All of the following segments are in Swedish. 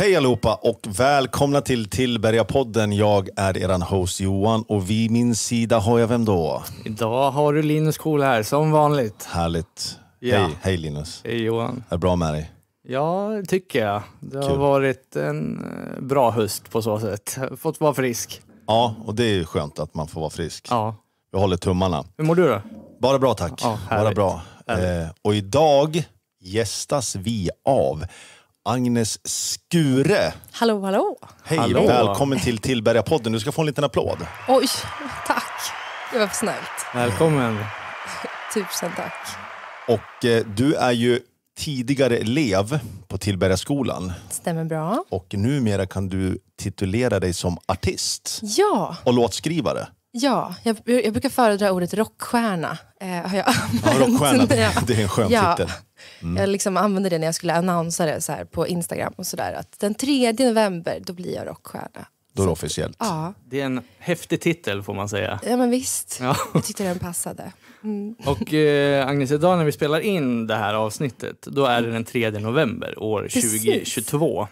Hej allihopa och välkomna till Tillberga-podden. Jag är eran host Johan och vid min sida har jag vem då? Idag har du Linus Kohl här, som vanligt. Härligt. Ja. Hej, hej Linus. Hej Johan. Är det bra med dig? Ja, det tycker jag. Det har Kul. varit en eh, bra höst på så sätt. Fått vara frisk. Ja, och det är ju skönt att man får vara frisk. Ja. Vi håller tummarna. Hur mår du då? Bara bra tack. Ja, Bara bra. Eh, och idag gästas vi av Agnes Skure. Hallå, hallå. Hej, hallå. välkommen till Tillbergapodden. Du ska få en liten applåd. Oj, tack. Det var för snällt. Välkommen. Tusen tack. Och eh, du är ju tidigare elev på Tillbergaskolan. Stämmer bra. Och numera kan du titulera dig som artist. Ja. Och låtskrivare. Ja, jag, jag brukar föredra ordet rockstjärna. Eh, har jag ja, rockstjärna, det, det är en skön ja. titel. Mm. Jag liksom använde det när jag skulle annonsera det så här på Instagram och sådär. Att den 3 november, då blir jag rockstjärna. Då är det officiellt. Ja. Det är en häftig titel får man säga. Ja men visst. Ja. Jag tyckte den passade. Mm. Och eh, Agnes, idag när vi spelar in det här avsnittet, då är det den 3 november år Precis. 2022.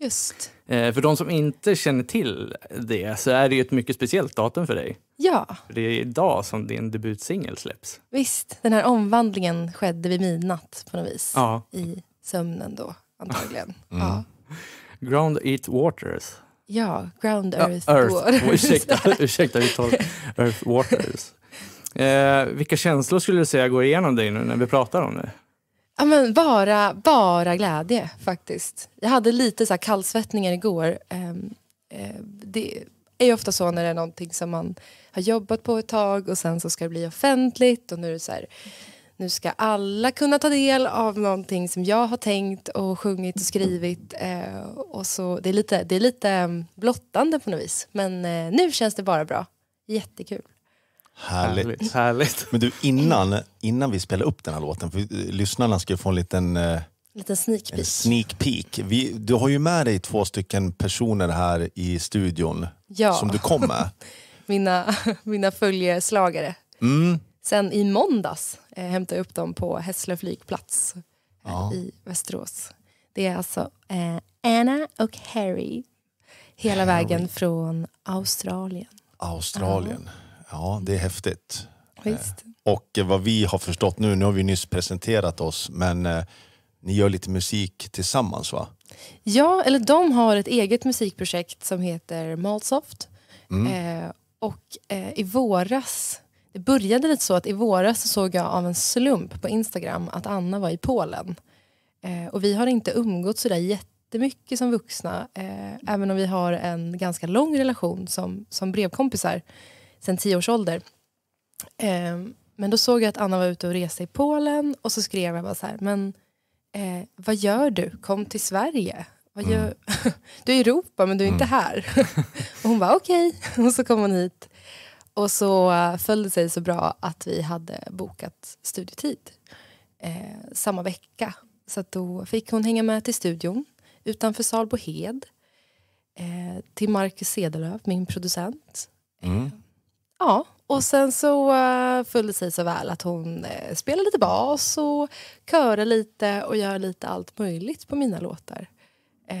Just. Eh, för de som inte känner till det så är det ju ett mycket speciellt datum för dig. Ja. För det är idag som din debutsingel släpps. Visst, den här omvandlingen skedde vid midnatt på något vis. Ja. I sömnen då, antagligen. Mm. Ja. Ground Eat Waters. Ja, Ground Earth, ja, earth. Waters. Ursäkta, ursäkta uttal. Earth Waters. Eh, vilka känslor skulle du säga går igenom dig nu när vi pratar om det? Ja, men bara, bara glädje, faktiskt. Jag hade lite så här kallsvettningar igår. Ehm, eh, det är ju ofta så när det är någonting som man har jobbat på ett tag och sen så ska det bli offentligt och nu är det så här, nu ska alla kunna ta del av någonting som jag har tänkt och sjungit och skrivit. Eh, och så, det, är lite, det är lite ehm, blottande på något vis, men eh, nu känns det bara bra. Jättekul. Härligt. Härligt. Men du, innan, innan vi spelar upp den här låten, för lyssnarna ska få en liten eh, Liten sneak peek. En sneak peek. Vi, du har ju med dig två stycken personer här i studion ja. som du kom med. mina, mina följeslagare. Mm. Sen i måndags eh, hämtade jag upp dem på Hässlö flygplats eh, ja. i Västerås. Det är alltså eh, Anna och Harry. Hela Harry. vägen från Australien. Australien. Uh -huh. Ja, det är häftigt. Visst. Eh, och vad vi har förstått nu, nu har vi nyss presenterat oss, men eh, ni gör lite musik tillsammans va? Ja, eller de har ett eget musikprojekt som heter Malsoft. Mm. Eh, och eh, i våras, det började lite så att i våras såg jag av en slump på Instagram att Anna var i Polen. Eh, och vi har inte umgått sådär jättemycket som vuxna, eh, även om vi har en ganska lång relation som, som brevkompisar sen tio års ålder. Eh, men då såg jag att Anna var ute och reste i Polen och så skrev jag bara så här, men eh, vad gör du? Kom till Sverige. Vad gör? Mm. du är i Europa men du är mm. inte här. och hon var okej. Okay. och så kom hon hit. Och så föll det sig så bra att vi hade bokat studietid eh, samma vecka. Så då fick hon hänga med till studion utanför Salbohed eh, till Marcus Sedelöf, min producent. Mm. Eh, Ja, och sen så uh, eh, föll det sig så väl att hon uh, spelar lite bas och körar lite och gör lite allt möjligt på mina låtar. Eh,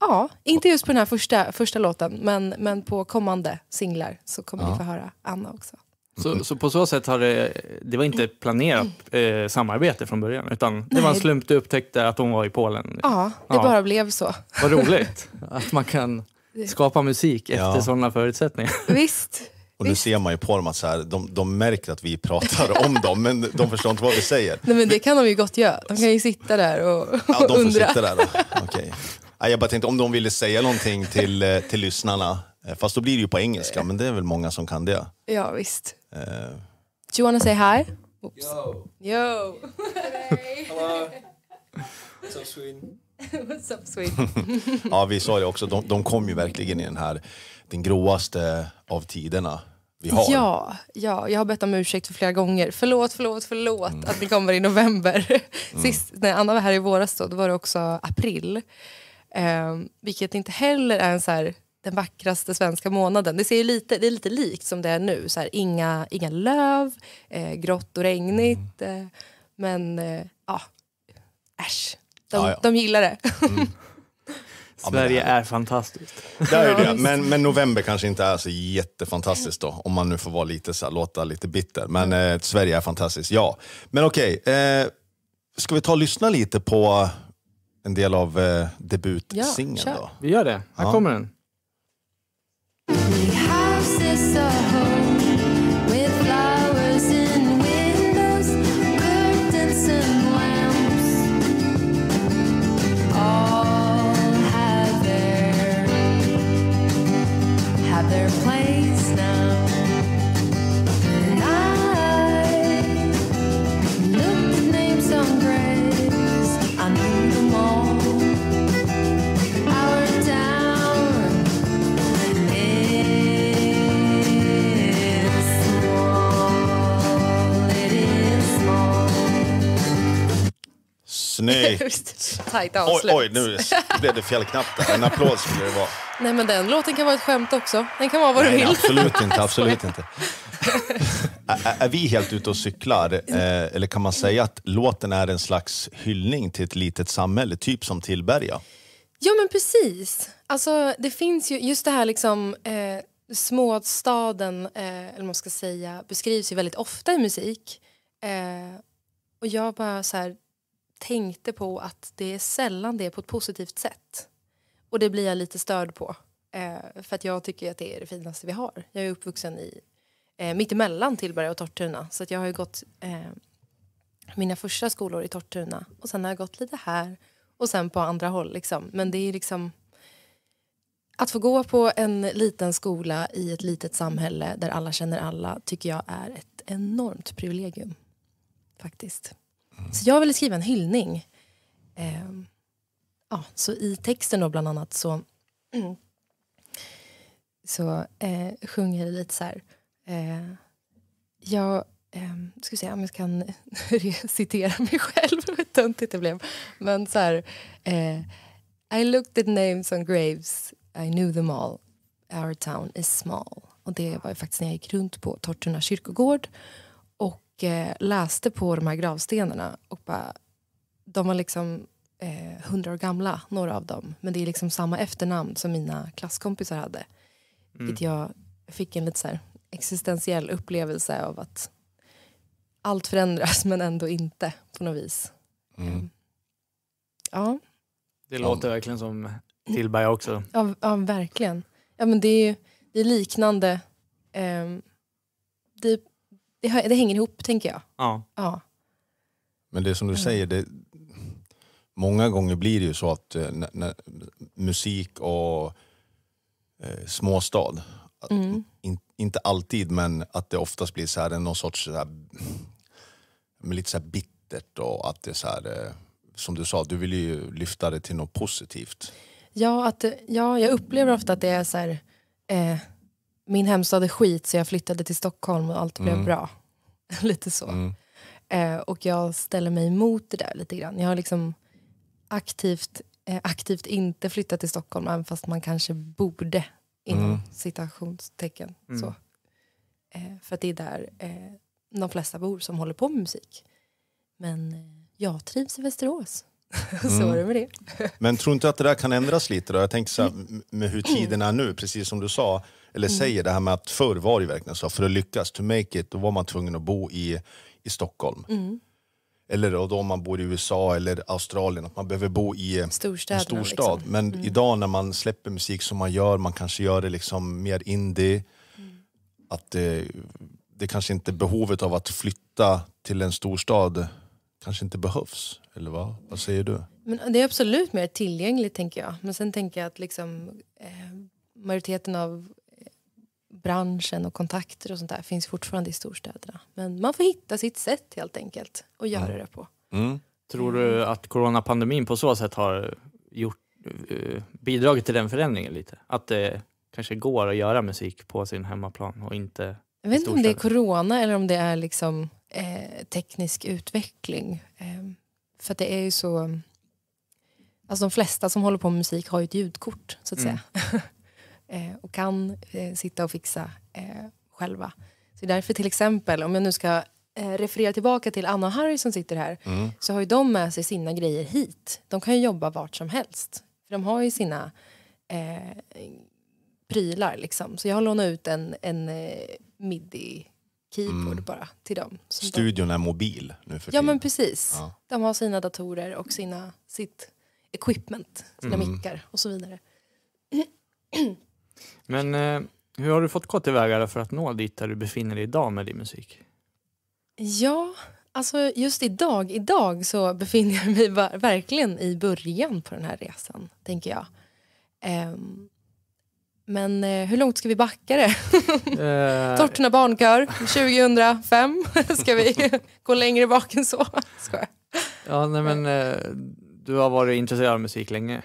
ja, inte just på den här första, första låten men, men på kommande singlar så kommer ja. ni få höra Anna också. Så, så, på så sätt har det, det var inte ett planerat eh, samarbete från början utan det var en slump du upptäckte att hon var i Polen? Ja, det ja. bara blev så. Vad roligt att man kan skapa musik efter sådana förutsättningar. Visst. Och Visst. nu ser man ju på dem att så här, de, de märker att vi pratar om dem, men de förstår inte vad vi säger. Nej, men det kan de ju gott göra. De kan ju sitta där och, och ja, de undra. Sitta där och, okay. jag bara tänkte om de ville säga någonting till, eh, till lyssnarna, eh, fast då blir det ju på engelska, men det är väl många som kan det. Ja, visst. Uh. Do you wanna say hi? Oops. Yo! Yo! Hello! What's up Sweden? What's up Sweden? ja, vi sa det också, de, de kom ju verkligen i den här, den gråaste av tiderna vi har. Ja, ja, jag har bett om ursäkt för flera gånger. Förlåt, förlåt, förlåt mm. att ni kommer i november. Mm. Sist när Anna var här i våras då, då var det också april. Eh, vilket inte heller är en så här, den vackraste svenska månaden. Det, ser ju lite, det är lite likt som det är nu. Så här, inga, inga löv, eh, grått och regnigt. Mm. Eh, men eh, ja, äsch. De, ja, ja. de gillar det. Mm. Sverige är fantastiskt. Det är det. Men, men november kanske inte är så jättefantastiskt då, om man nu får vara lite så här, låta lite bitter. Men eh, Sverige är fantastiskt, ja. Men okej, eh, ska vi ta och lyssna lite på en del av eh, debutsingeln Ja, då? Vi gör det. Här Ja. kommer den. Snyggt! Tajt avslut. Oj, oj, nu blev det fel knapp där. En applåd skulle det vara. Nej, men den låten kan vara ett skämt också. Den kan vara vad Nej, vill. Absolut inte, absolut inte. är, är, vi helt ute och cyklar? Eh, eller kan man säga att låten är en slags hyllning till ett litet samhälle, typ som Tillberga? Ja, men precis. Alltså, det finns ju just det här liksom... Eh, småstaden, eh, eller man ska säga, beskrivs ju väldigt ofta i musik. Eh, och jag bara så här, tänkte på att det är sällan det är på ett positivt sätt. Och det blir jag lite störd på. Eh, för att jag tycker att det är det finaste vi har. Jag är uppvuxen i eh, mittemellan Tillberga och Tortuna. Så att jag har gått eh, mina första skolor i Tortuna och sen har jag gått lite här och sen på andra håll. Liksom. Men det är liksom... Att få gå på en liten skola i ett litet samhälle där alla känner alla tycker jag är ett enormt privilegium. Faktiskt. Så jag ville skriva en hyllning. Eh, ja, så i texten då bland annat så, så eh, sjunger jag lite så här. Eh, jag ehm, ska se om jag kan citera mig själv, vad töntigt det blev. Men så här. Eh, I looked at names on graves, I knew them all. Our town is small. Och det var faktiskt när jag gick runt på Tortuna kyrkogård Eh, läste på de här gravstenarna och bara, de var liksom eh, hundra eh, år gamla, några av dem. Men det är liksom samma efternamn som mina klasskompisar hade. Mm. Vilket jag fick en lite så här existentiell upplevelse av att allt förändras men ändå inte på något vis. Mm. mm. Ja. Det låter ja. verkligen som Tillberga också. Ja, ja, verkligen. Ja, men det, är, det är liknande. Eh, det är det, det hänger ihop tänker jag. Ja. ja. Men det som du säger, det, många gånger blir det ju så att eh, när, när, musik och eh, småstad, mm. in, inte alltid men att det oftast blir så här, någon sorts så här, lite så här bittert och att det är så här, eh, som du sa, du vill ju lyfta det till något positivt. Ja, att, ja jag upplever ofta att det är så här, eh, min hemstad är skit så jag flyttade till Stockholm och allt blev mm. bra. lite så. Mm. Eh, och jag ställer mig emot det där lite grann. Jag har liksom aktivt, eh, aktivt inte flyttat till Stockholm även fast man kanske borde inom mm. citationstecken. Mm. Så. Eh, för att det är där eh, de flesta bor som håller på med musik. Men eh, jag trivs i Västerås. Mm. så är det med det. Men tror inte att det där kan ändras lite? Då? Jag tänkte så här, med hur tiden är nu, precis som du sa eller mm. säger det här med att förr var det verkligen så, för att lyckas, to make it, då var man tvungen att bo i, i Stockholm. Mm. Eller då, om man bor i USA eller Australien, att man behöver bo i en storstad. Liksom. Men mm. idag när man släpper musik som man gör, man kanske gör det liksom mer indie. Mm. Att det, det kanske inte behovet av att flytta till en storstad kanske inte behövs. Eller vad, vad säger du? Men det är absolut mer tillgängligt, tänker jag. Men sen tänker jag att liksom, eh, majoriteten av branschen och kontakter och sånt där finns fortfarande i storstäderna. Men man får hitta sitt sätt helt enkelt och göra mm. det på. Mm. Tror du mm. att coronapandemin på så sätt har gjort, eh, bidragit till den förändringen lite? Att det kanske går att göra musik på sin hemmaplan och inte Jag vet inte om det är corona eller om det är liksom, eh, teknisk utveckling. Eh, för det är ju så... Alltså de flesta som håller på med musik har ju ett ljudkort så att mm. säga. eh, och kan eh, sitta och fixa eh, själva. Så därför till exempel, om jag nu ska eh, referera tillbaka till Anna och Harry som sitter här, mm. så har ju de med sig sina grejer hit. De kan ju jobba vart som helst, för de har ju sina eh, prylar liksom. Så jag har lånat ut en, en midi keyboard mm. bara till dem. Studion de... är mobil nu för tiden. Ja men precis. Ja. De har sina datorer och sina, sitt equipment, sina mm. mickar och så vidare. Men eh, hur har du fått gå tillväga för att nå dit där du befinner dig idag med din musik? Ja, alltså just idag, idag så befinner jag mig verkligen i början på den här resan, tänker jag. Um, men eh, hur långt ska vi backa det? Eh. Torterna barnkör 2005. ska vi gå längre bak än så? Skojar. Ja, nej, men eh, du har varit intresserad av musik länge?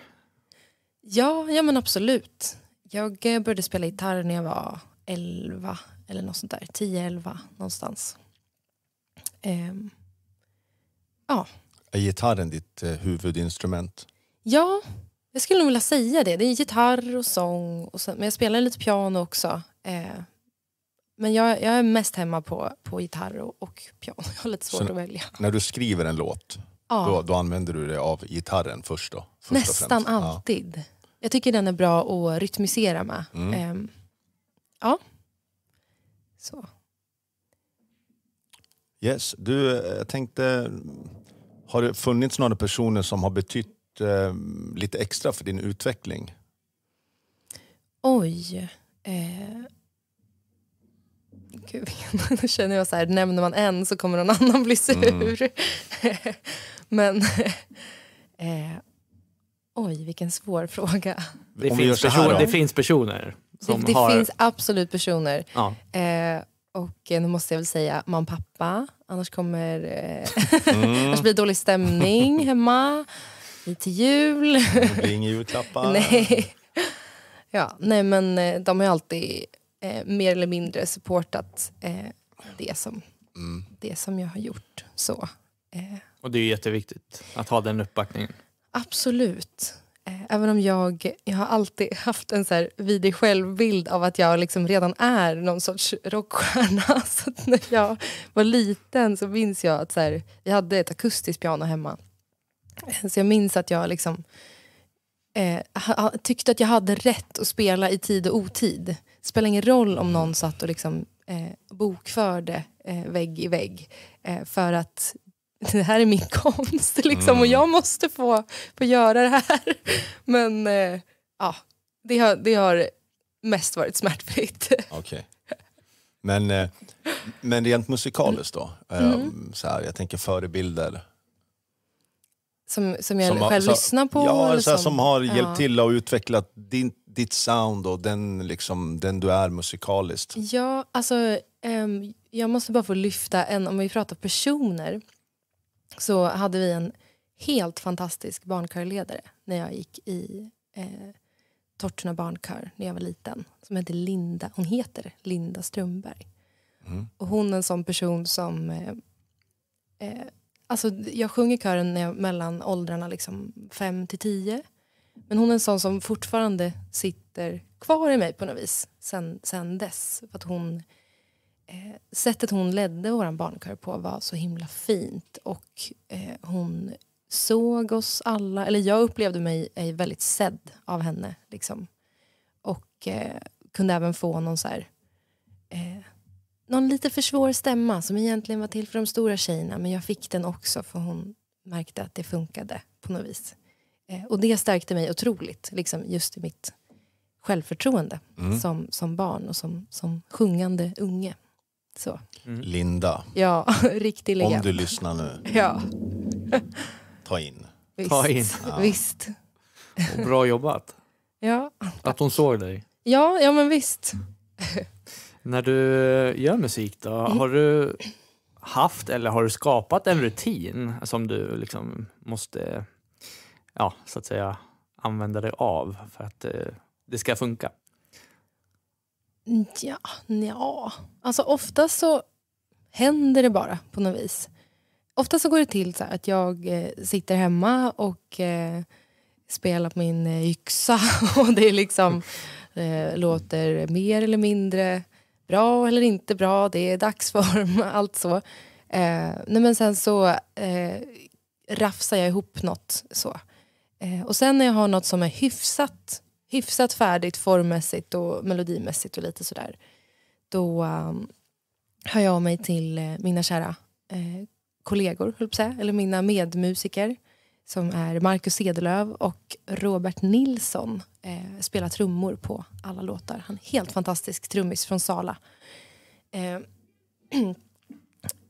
Ja, ja men absolut. Jag eh, började spela gitarr när jag var 11 eller något sånt där. 10-11 någonstans. Um, ja. Är gitarren ditt eh, huvudinstrument? Ja, jag skulle nog vilja säga det. Det är gitarr och sång. Och sen, men jag spelar lite piano också. Eh, men jag, jag, är mest hemma på, på gitarr och, och piano. Jag har lite svårt så att välja. När du skriver en låt, ja. då, då använder du dig av gitarren först? Då, först Nästan alltid. Ja. Jag tycker den är bra att rytmisera med. Mm. Um, ja. Så. Yes. Du, eh, jag tänkte, har det funnits några personer som har betytt eh, lite extra för din utveckling? Oj. Eh. Gud, nu känner jag så här, nämner man en så kommer någon annan bli sur. Mm. Men eh, Oj, vilken svår fråga. Det, finns, person, det finns, personer som Det, det har... finns absolut personer. Ja. Eh, och eh, nu måste jag väl säga mamma och pappa, annars kommer eh, mm. annars blir det dålig stämning hemma. Lite jul. Det blir inga julklappar. nej. Ja, nej men eh, de har alltid eh, mer eller mindre supportat eh, det, som, mm. det som jag har gjort. Så. Och det är ju jätteviktigt att ha den uppbackningen. Absolut. Eh, även om jag, jag har alltid haft en så här vidig självbild av att jag liksom redan är någon sorts rockstjärna. Så när jag var liten så minns jag att så här, jag hade ett akustiskt piano hemma. Eh, så jag minns att jag liksom, eh, tyckte att jag hade rätt att spela i tid och otid. Det spelade ingen roll om någon satt och liksom, eh, bokförde eh, vägg i vägg. Eh, för att det här är min konst liksom, mm. och jag måste få, få göra det här. Mm. Men eh, ja, det har, det har mest varit smärtfritt. Okay. Men, eh, men rent musikaliskt då? Eh, mm. mm. Ehm, så här, jag tänker förebilder. Som, som jag som själv har, lyssnar på? Ja, eller så här, som, som, har ja. hjälpt till och utvecklat din, ditt sound och den, liksom, den du är musikaliskt. Ja, alltså ehm, jag måste bara få lyfta en, om vi pratar personer så hade vi en helt fantastisk barnkörledare när jag gick i eh, Tortuna barnkör när jag var liten. Som hette Linda. Hon heter Linda Strömberg. Mm. Och hon är en sån person som... Eh, eh, alltså jag sjunger kören när jag, mellan åldrarna liksom 5 till 10. Men hon är en sån som fortfarande sitter kvar i mig på något vis sen, sen dess. För att hon Eh, sättet hon ledde vår barnkör på var så himla fint. Och eh, Hon såg oss alla, eller jag upplevde mig eh, väldigt sedd av henne. Liksom. Och eh, kunde även få någon så här, eh, någon lite för svår stämma som egentligen var till för de stora tjejerna men jag fick den också för hon märkte att det funkade på något vis. Eh, och det stärkte mig otroligt, liksom, just i mitt självförtroende mm. som, som barn och som, som sjungande unge. Så. Mm. Linda. Ja, riktig legend. Om du lyssnar nu. Ja. Ta in. Visst. Ta in. Ja. Visst. Och bra jobbat. Ja. Att hon såg dig. Ja, ja men visst. När du gör musik då, mm. har du haft eller har du skapat en rutin som du liksom måste, ja så att säga, använda dig av för att eh, det ska funka? Ja, ja. Alltså oftast så händer det bara på något vis. Ofta så går det till så att jag eh, sitter hemma och eh, spelar på min eh, yxa och det liksom eh, låter mer eller mindre bra eller inte bra. Det är dagsform, allt så. Eh, nej men sen så eh, rafsar jag ihop nåt så. Eh, och sen när jag har nåt som är hyfsat hyfsat färdigt formmässigt och melodimässigt och lite sådär. Då um, hör jag av mig till eh, mina kära eh, kollegor, höll på säga, eller mina medmusiker som är Marcus Sedelöv och Robert Nilsson eh, spelar trummor på alla låtar. Han är helt fantastisk trummis från Sala. Eh,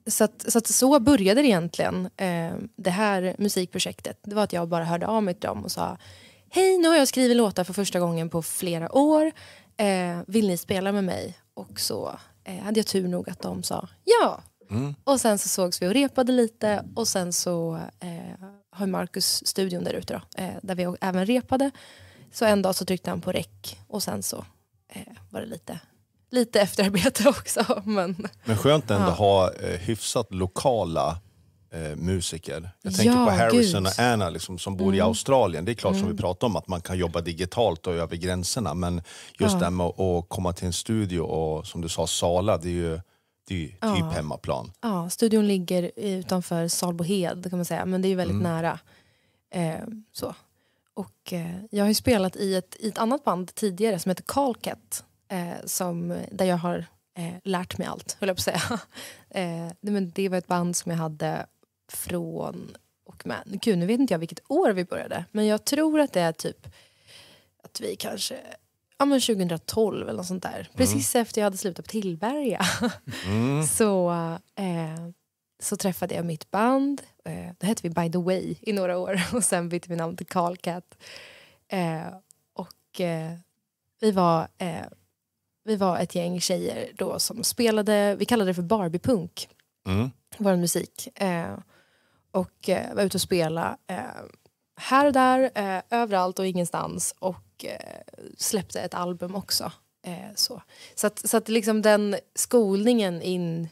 så, att, så, att så började det egentligen, eh, det här musikprojektet. Det var att jag bara hörde av mig till dem och sa Hej, nu har jag skrivit låtar för första gången på flera år. Eh, vill ni spela med mig? Och så eh, hade jag tur nog att de sa ja. Mm. Och sen så sågs vi och repade lite och sen så eh, har Marcus studion där ute då, eh, där vi även repade. Så en dag så tryckte han på räck och sen så eh, var det lite lite efterarbete också. Men, men skönt ändå att ja. ha eh, hyfsat lokala eh, musiker. Jag tänker ja, på Harrison Gud. och Anna liksom, som bor mm. i Australien. Det är klart mm. som vi mm. pratar om att man kan jobba digitalt och över gränserna men just ja. det här med att komma till en studio och som du sa Sala, det är ju det är ju ja. typ hemmaplan. Ja, studion ligger utanför Salbohed kan man säga, men det är ju väldigt mm. nära. Eh, så. Och eh, jag har ju spelat i ett, i ett annat band tidigare som heter Calcat. Eh, som, där jag har eh, lärt mig allt, höll jag på att säga. eh, men det var ett band som jag hade från och med, gud nu vet inte jag vilket år vi började, men jag tror att det är typ att vi kanske ja, men 2012 eller något sånt där. Mm. Precis efter jag hade slutat på Tillberga mm. så, eh, så träffade jag mitt band. Eh, då hette vi By the way i några år och sen bytte vi namn till Carlcat. Eh, och eh, vi var eh, vi var ett gäng tjejer då som spelade, vi kallade det för Barbiepunk, mm. vår musik. Eh, och eh, var ute och spela eh, här och där, eh, överallt och ingenstans och eh, släppte ett album också. Eh, så så, att, så att liksom den skolningen in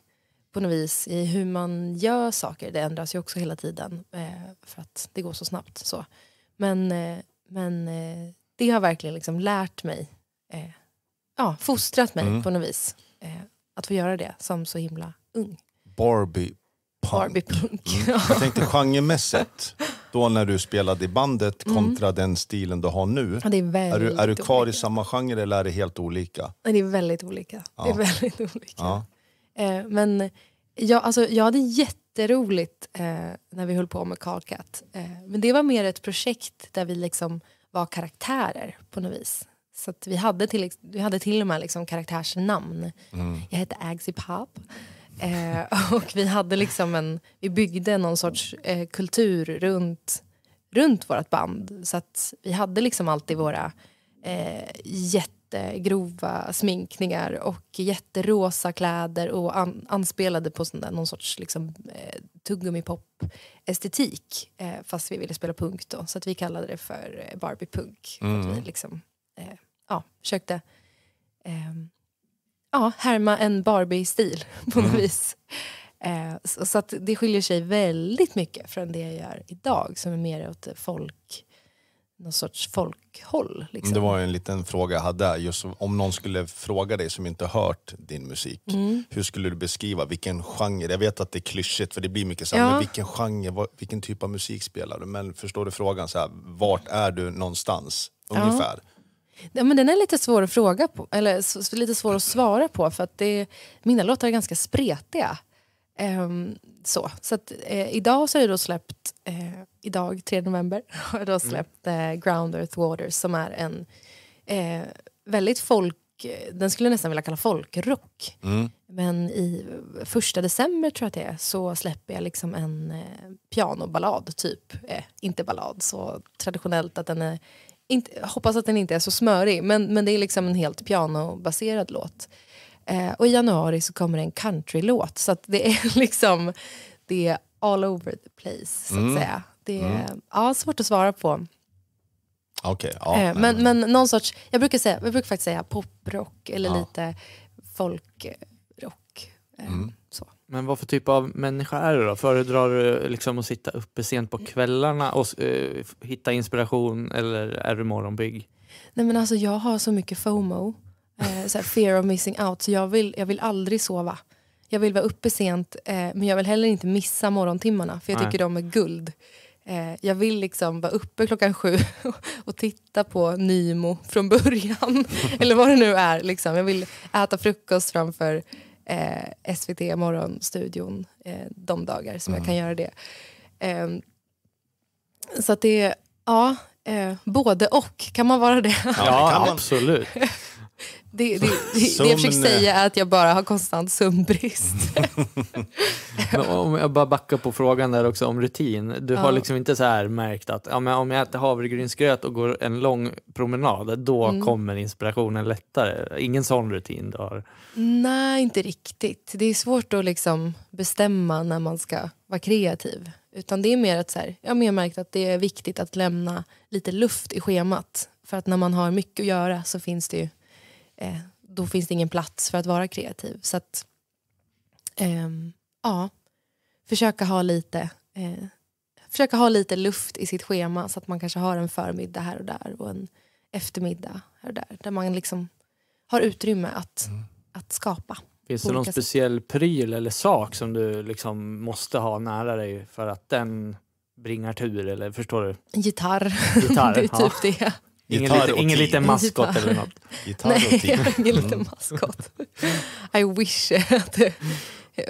på något vis i hur man gör saker, det ändras ju också hela tiden eh, för att det går så snabbt. Så. Men, men det har verkligen liksom lärt mig, ja, fostrat mig mm. på något vis att få göra det som så himla ung. Barbie Barbie-punk. Mm. Jag tänkte genremässigt, då när du spelade i bandet mm. kontra mm. den stilen du har nu. Ja, är, är, du, är du kvar olika. i samma genre eller är det helt olika? Det är väldigt olika. Ja. Det är väldigt olika. Ja. Eh, men jag, alltså, jag hade jätteroligt eh, när vi höll på med Carcat. Eh, men det var mer ett projekt där vi liksom var karaktärer på något vis. Så vi, hade till, vi hade till och med liksom karaktärsnamn. Mm. Jag hette Agsy Pop. Eh, och vi hade liksom en, vi byggde någon sorts eh, kultur runt, runt vårt band. Så att vi hade liksom alltid våra eh, jättegrova sminkningar och jätterosa kläder och an, anspelade på sån där, någon sorts liksom, eh, tuggummipop-estetik. Eh, fast vi ville spela punk då, så att vi kallade det för eh, Barbie-punk. Mm. För att mm. vi liksom, eh, ja, försökte ehm, ja, härma en Barbie-stil på något mm. vis. Eh, så, så det skiljer sig väldigt mycket från det jag gör idag som är mer åt folk, någon sorts folkhåll. Liksom. Det var en liten fråga jag hade. Just om någon skulle fråga dig som inte hört din musik, mm. hur skulle du beskriva vilken genre? Jag vet att det är klyschigt för det blir mycket så här, ja. men vilken genre, vilken typ av musik spelar du? Men förstår du frågan, så här, vart är du någonstans ungefär? Ja. Ja, men den är lite svår att fråga på, eller lite svår att svara på för att det, mina låtar är ganska spretiga. Ehm, så så att, eh, idag så har jag då släppt, eh, idag 3 november, har jag då mm. släppt eh, Ground Earth Waters som är en eh, väldigt folk, eh, den skulle jag nästan vilja kalla folkrock. Mm. Men i första december tror jag att det är, så släpper jag liksom en eh, pianoballad typ. inte ballad, så traditionellt att den är inte, hoppas att den inte är så smörig, men, men det är liksom en helt pianobaserad låt. Eh, och i januari så kommer en countrylåt, så det är liksom det är all over the place. så att mm. säga. Det är mm. ja, svårt att svara på. Okay, ja, eh, men, men någon sorts, jag brukar, säga, jag brukar faktiskt säga poprock eller ja. lite folkrock. Eh, mm. Men vad för typ av människa är du då? Föredrar du eh, liksom att sitta uppe sent på kvällarna och eh, hitta inspiration eller är du morgonbygg? Nej men alltså jag har så mycket FOMO, eh, så fear of missing out, så jag vill, jag vill aldrig sova. Jag vill vara uppe sent eh, men jag vill heller inte missa morgontimmarna för jag Nej. tycker de är guld. Eh, jag vill liksom vara uppe klockan sju och titta på Nymo från början. eller vad det nu är. Liksom. Jag vill äta frukost framför eh, SVT Morgonstudion eh, de dagar som mm. jag kan mm. göra det. Eh, så att det är, ja, eh, både och. Kan man vara det? Ja, det kan absolut. Det, det, det, det jag försöker säga är att jag bara har konstant sömnbrist. om jag bara backar på frågan där också om rutin. Du ja. har liksom inte så här märkt att ja, men om jag äter havregrynsgröt och går en lång promenad, då mm. kommer inspirationen lättare? Ingen sån rutin du har? Nej, inte riktigt. Det är svårt att liksom bestämma när man ska vara kreativ. Utan det är mer att så här, jag har mer märkt att det är viktigt att lämna lite luft i schemat. För att när man har mycket att göra så finns det ju eh, då finns det ingen plats för att vara kreativ. Så att, eh, ja, försöka ha lite eh, försöka ha lite luft i sitt schema så att man kanske har en förmiddag här och där och en eftermiddag här och där. Där man liksom har utrymme att, mm. att skapa. Finns det någon sätt. speciell pryl eller sak som du liksom måste ha nära dig för att den bringar tur? Eller förstår du? Gitarr. Gitarr det är typ ja. det. Ingen, lite, ingen liten maskot mm. eller något? Gitarr Nej, ingen liten maskot. I wish att det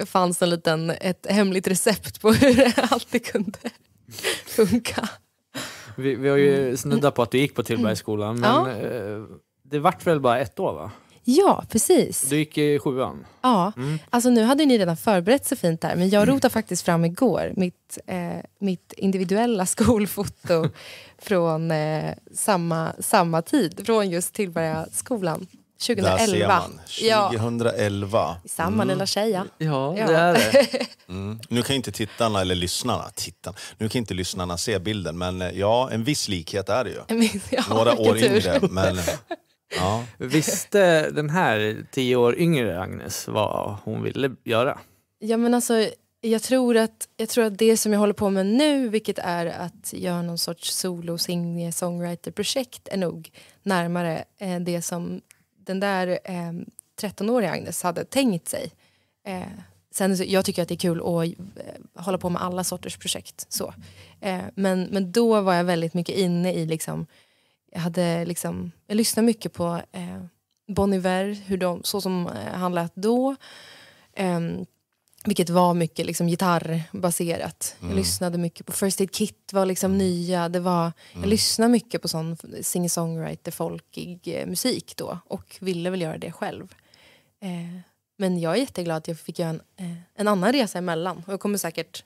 fanns en liten, ett hemligt recept på hur det alltid kunde funka. Vi, vi har ju mm. snuddat på att du gick på Tillbergsskolan, mm. men ja. Eh, det vart väl bara ett år? va? Ja, precis. Du gick i sjuan? Ja. Mm. Alltså, nu hade ni redan förberett så fint där, men jag mm. rotade mm. faktiskt fram igår mitt, eh, mitt individuella skolfoto från eh, samma, samma tid, från just Tillbergaskolan 2011. Där ser man. 2011. Ja. Samma mm. lilla tjej, Ja, ja. det är det. Mm. Nu kan inte tittarna, eller lyssnarna, tittarna, nu kan inte lyssnarna se bilden men eh, ja, en viss likhet är det ju. ja, Några år tur. yngre. Men, Ja. Visste den här tio år yngre Agnes vad hon ville göra? Ja, men alltså, jag, tror att, jag tror att det som jag håller på med nu, vilket är att göra någon sorts solo songwriter-projekt, är nog närmare eh, det som den där eh, 13-åriga Agnes hade tänkt sig. Eh, sen, jag tycker att det är kul att eh, hålla på med alla sorters projekt. Så. Eh, men, men då var jag väldigt mycket inne i liksom, jag, hade liksom, jag lyssnade mycket på eh, Bon Iver, hur de, så som eh, han lät då. Eh, vilket var mycket liksom, gitarrbaserat. Mm. Jag lyssnade mycket på First Aid Kit, var liksom mm. nya. Det var, mm. Jag lyssnade mycket på sån singer-songwriter, folkig eh, musik då. Och ville väl göra det själv. Eh, men jag är jätteglad att jag fick göra en, eh, en annan resa emellan. Och jag kommer säkert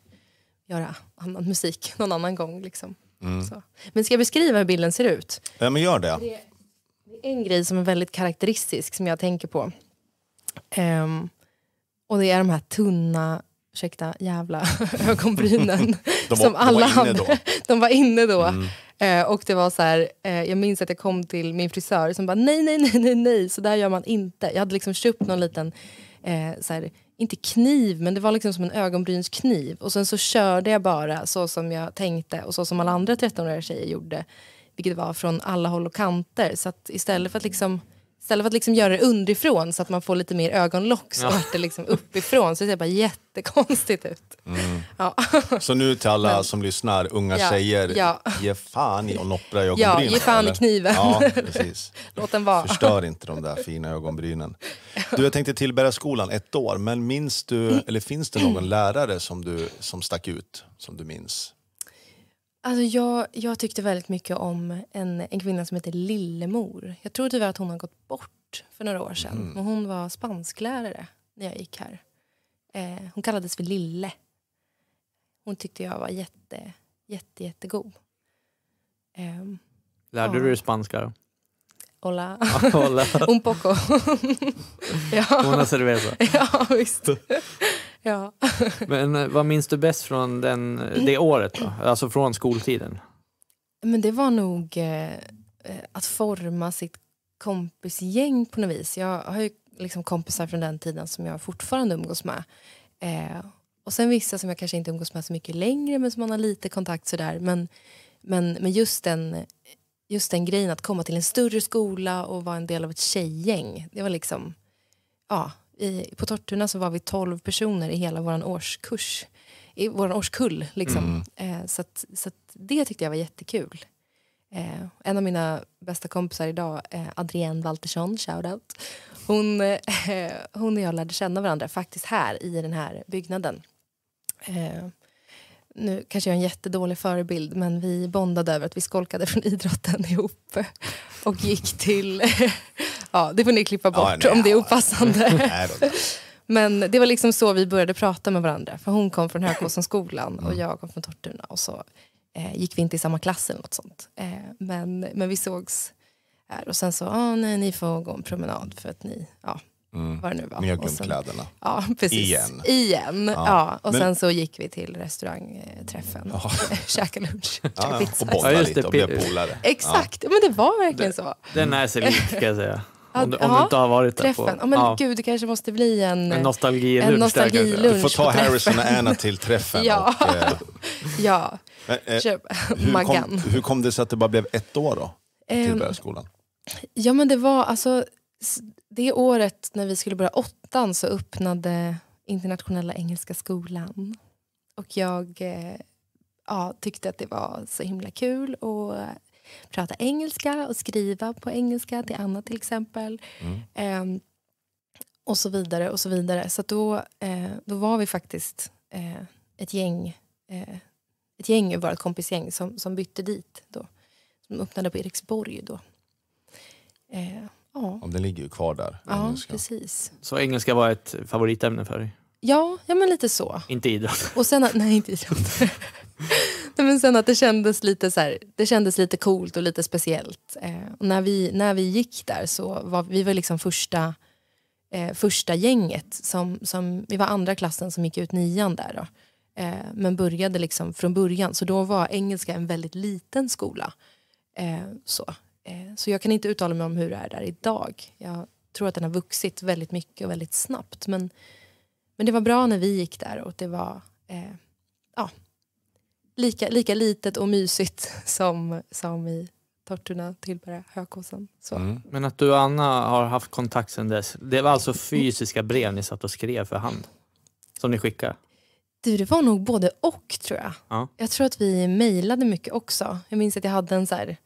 göra annan musik någon annan gång. Liksom. Mm. Men ska jag beskriva hur bilden ser ut? Ja, men gör det. det är en grej som är väldigt karaktäristisk som jag tänker på. Um, och det är de här tunna, ursäkta, jävla ögonbrynen. de var, som alla de var inne då. de var inne då. Mm. Uh, och det var så här, uh, jag minns att jag kom till min frisör som bara nej, nej, nej, nej, nej, så där gör man inte. Jag hade liksom köpt någon liten eh, så här, inte kniv, men det var liksom som en ögonbrynskniv. Och sen så körde jag bara så som jag tänkte och så som alla andra 13-åriga tjejer gjorde. Vilket var från alla håll och kanter. Så istället för att liksom istället för att liksom göra det underifrån så att man får lite mer ögonlock så ja. det liksom uppifrån. Så det ser bara jättekonstigt ut. Mm. Ja. Så nu till alla Men. som lyssnar, unga ja, tjejer, ja. ge fan i att noppra ögonbrynen. Ja, ge fan eller? i kniven. Ja, precis. Låt den vara. Förstör inte de där fina ögonbrynen. Du, jag tänkte tillbära skolan ett år, men minns du, mm. eller finns det någon lärare som, du, som stack ut, som du minns? Alltså jag, jag tyckte väldigt mycket om en, en kvinna som heter Lillemor. Jag tror tyvärr att hon har gått bort för några år sedan. Mm. Men hon var spansklärare när jag gick här. Eh, hon kallades för Lille. Hon tyckte jag var jätte, jätte, jättegod. Eh, Lärde ja. du dig spanska? Hola. Hola. Un poco. ja. Una cerveza. ja, visst. Ja. Men eh, vad minns du bäst från den, eh, det året då? Alltså från skoltiden? Men det var nog eh, eh, att forma sitt kompisgäng på något vis. Jag har ju liksom kompisar från den tiden som jag fortfarande umgås med. Eh, och sen vissa som jag kanske inte umgås med så mycket längre men som man har lite kontakt sådär. Men, men, men just, den, just den grejen att komma till en större skola och vara en del av ett tjejgäng. Det var liksom, ja, i, på Tortuna så var vi 12 personer i hela vår årskurs. I vår årskull. Liksom. Mm. Eh, så, att, så att det tyckte jag var jättekul. Eh, en av mina bästa kompisar idag, eh, Adrienne Waltersson, shoutout. Hon, eh, hon och jag lärde känna varandra faktiskt här i den här byggnaden. Eh, nu kanske jag är en jättedålig förebild men vi bondade över att vi skolkade från idrotten ihop och gick till Ja, det får ni klippa bort ja, nej, om det är opassande. Nej, Men det var liksom så vi började prata med varandra. För Hon kom från Högkåsanskolan och mm. jag kom från Tortuna. Och så eh, gick vi inte i samma klass eller något sånt. Eh, men, men vi sågs här och sen så, ja, ah, nej ni får gå en promenad för att ni, ja, mm. vad det nu var. Ni har glömt sen, kläderna. Ja, precis. Igen. Igen, ja. ja. Och men... sen så gick vi till restaurangträffen och käkade lunch. Ja, och bollade lite och blev polare. Exakt, men det var verkligen det, så. Den är sig lik kan jag säga. Om, du, om du inte har varit där på... Oh, men ja. gud, det kanske måste bli en, en nostalgilunch. En nostalgilunch du får ta Harrison och Anna till träffen. ja. Och, eh, ja. Eh, eh Hur, kom, hur kom det sig att det bara blev ett år då? Till ehm, skolan? Ja men det var alltså, det året när vi skulle börja åttan så öppnade Internationella Engelska Skolan. Och jag eh, ja, tyckte att det var så himla kul och prata engelska och skriva på engelska till Anna till exempel. Mm. Eh, och så vidare och så vidare. Så då, eh, då var vi faktiskt eh, ett gäng eh, ett gäng ur vårt kompisgäng som, som bytte dit då. Som öppnade på Eriksborg då. Eh, ja. Om den ligger ju kvar där. Ja, engelska. precis. Så engelska var ett favoritämne för dig? Ja, ja men lite så. Inte idrott? Och sen, nej, inte idrott. Nej, men sen att det kändes lite, så här, det kändes lite coolt och lite speciellt. Eh, och när, vi, när vi gick där så var vi var liksom första, eh, första gänget. Som, som, vi var andra klassen som gick ut nian där. Då. Eh, men började liksom från början. Så då var engelska en väldigt liten skola. Eh, så. Eh, så jag kan inte uttala mig om hur det är där idag. Jag tror att den har vuxit väldigt mycket och väldigt snabbt. Men, men det var bra när vi gick där och det var eh, lika, lika litet och mysigt som, som i Tortuna, Tillberga, Hökåsen. Så. Mm. Men att du och Anna har haft kontakt sedan dess, det var alltså fysiska brev ni satt och skrev för hand? Som ni skickade? Du, det var nog både och tror jag. Ja. Jag tror att vi mejlade mycket också. Jag minns att jag hade en så här,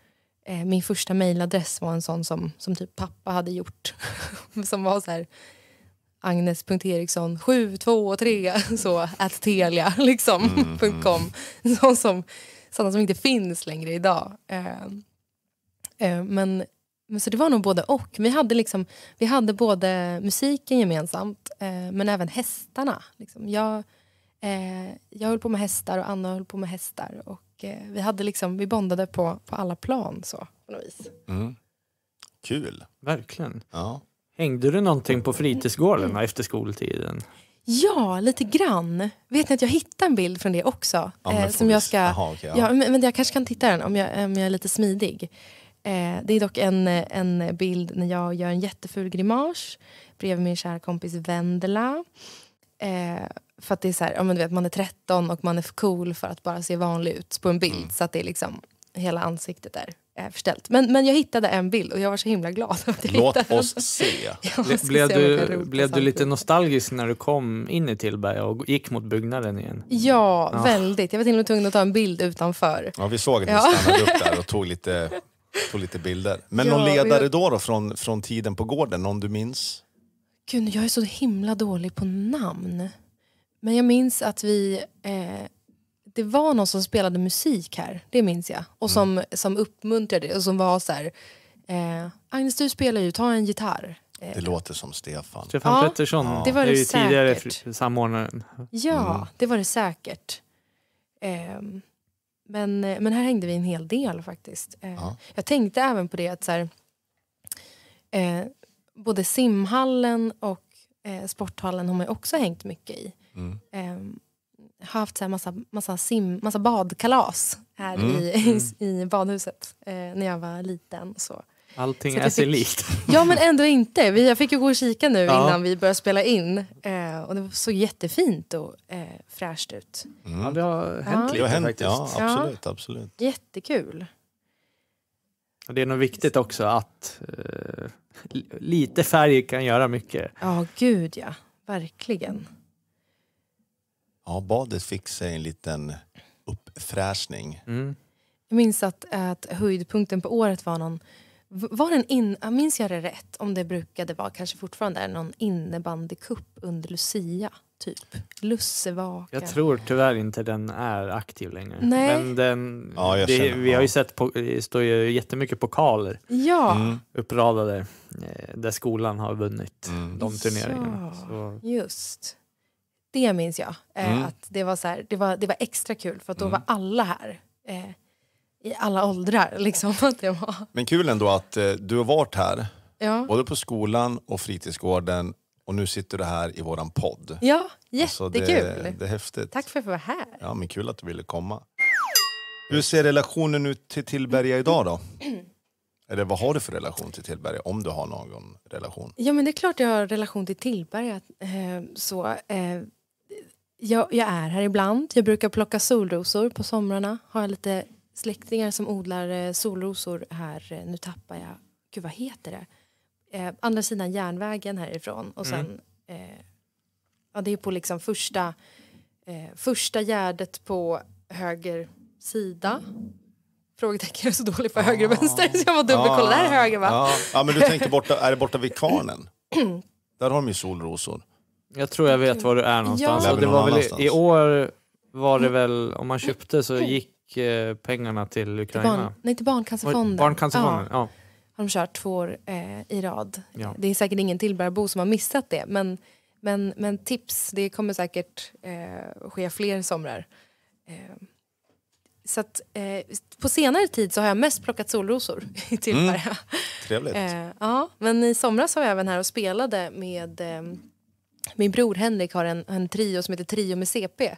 eh, min första mejladress var en sån som, som typ pappa hade gjort. som var så här, agnes.eriksson723 telia liksom, mm, .com. Sånt som, sådana som inte finns längre idag. Eh, eh, men, men Så det var nog både och. Vi hade, liksom, vi hade både musiken gemensamt eh, men även hästarna. Liksom. Jag, eh, jag höll på med hästar och Anna höll på med hästar. Och, eh, vi, hade liksom, vi bondade på, på alla plan så, på något vis. Mm. Kul. Verkligen. Ja. Hängde du någonting på fritidsgården efter skoltiden? Ja, lite grann. Vet ni att jag hittade en bild från det också? Ja, eh, som jag ska... Aha, okay, ja. ja men, jag kanske kan titta den om jag, om jag är lite smidig. Eh, det är dock en, en bild när jag gör en jätteful grimas bredvid min kära kompis Vendela. Eh, för att det är så här, ja, men du vet, man är 13 och man är för cool för att bara se vanlig ut på en bild. Mm. Så att det är liksom hela ansiktet där eh, förställt. Men, men jag hittade en bild och jag var så himla glad. Att jag Låt oss den. se. Blev, se du, blev du lite nostalgisk när du kom in i Tillberga och gick mot byggnaden igen? Ja, ja. väldigt. Jag var till och med tvungen att ta en bild utanför. Ja, vi såg att ni ja. stannade upp där och tog lite, tog lite bilder. Men ja, någon ledare jag... då, då från, från tiden på gården? Någon du minns? Gud, jag är så himla dålig på namn. Men jag minns att vi eh, det var någon som spelade musik här, det minns jag. Och som, mm. som uppmuntrade och som var så här, eh, Agnes du spelar ju, ta en gitarr. Det eh, låter som Stefan. Stefan ja, Pettersson. Ja. Det var det, det tidigare säkert. samordnaren. Ja, mm. det var det säkert. Eh, men, men här hängde vi en hel del faktiskt. Eh, ja. Jag tänkte även på det att så här, eh, både simhallen och eh, sporthallen har man också hängt mycket i. Mm. Ehm, haft så här massa, massa, sim, massa badkalas här mm. i, i, mm. i badhuset eh, när jag var liten. Så. Allting så är sig likt. Ja, men ändå inte. Vi, jag fick ju gå och kika nu ja. innan vi började spela in. Eh, och Det såg jättefint och eh, fräscht ut. Mm. Ja, det har hänt ja. lite har hänt, faktiskt. Ja, absolut, ja. absolut. Jättekul. Och det är nog viktigt också att eh, lite färg kan göra mycket. Ja, gud ja. Verkligen. Ja, badet fick sig en liten uppfräschning. Mm. Jag minns att, att höjdpunkten på året var någon... Var den in, minns jag det rätt? Om det brukade vara, kanske fortfarande är, någon innebandycup under Lucia. Typ. Lussevaka. Jag tror tyvärr inte den är aktiv längre. Nej. Men den, ja, det, vi har ju sett, på, det står ju jättemycket pokaler ja. Mm. mm. uppradade eh, där skolan har vunnit mm. de turneringarna. Så. Just. Det minns jag. Eh, mm. att det, var så här, det, var, det var extra kul för att då mm. var alla här. Eh, I alla åldrar. Liksom, att det var. Men kul ändå att eh, du har varit här. Ja. Både på skolan och fritidsgården. Och nu sitter du här i våran podd. Ja, jättekul. Alltså det, det är häftigt. Tack för att jag var här. Ja, men kul att du ville komma. Hur ser relationen ut till Tillberga idag då? Eller vad har du för relation till Tillberga? Om du har någon relation? Ja men det är klart jag har relation till Tillberga. Eh, så, eh, jag, jag, är här ibland. Jag brukar plocka solrosor på somrarna. Har jag lite släktingar som odlar eh, solrosor här. Eh, nu tappar jag... Gud, vad heter det? Eh, andra sidan järnvägen härifrån. Och sen... Mm. Eh, ja, det är på liksom första, eh, första gärdet på höger sida frågetecken är så dålig på ah. höger och ah. vänster så jag var dubbelkolla. Ah. Där är höger va? Ah. Ja. men du tänker borta, är det borta vid kvarnen? Där har de ju solrosor. Jag tror jag vet var du är någonstans. Ja. Och alltså, det var väl i, i år var det mm. väl, om man köpte så gick eh, pengarna till Ukraina. Till barn, nej, till Barncancerfonden. Barncancerfonden, ja. ja. Har de kört två år eh, i rad. Ja. Det är säkert ingen Tillbergabo som har missat det. Men, men, men tips, det kommer säkert eh, ske fler somrar. Eh, så att, eh, på senare tid så har jag mest plockat solrosor i Tillberga. Mm. Trevligt. Eh, ja, men i somras var jag även här och spelade med eh, min bror Henrik har en, en trio som heter Trio med CP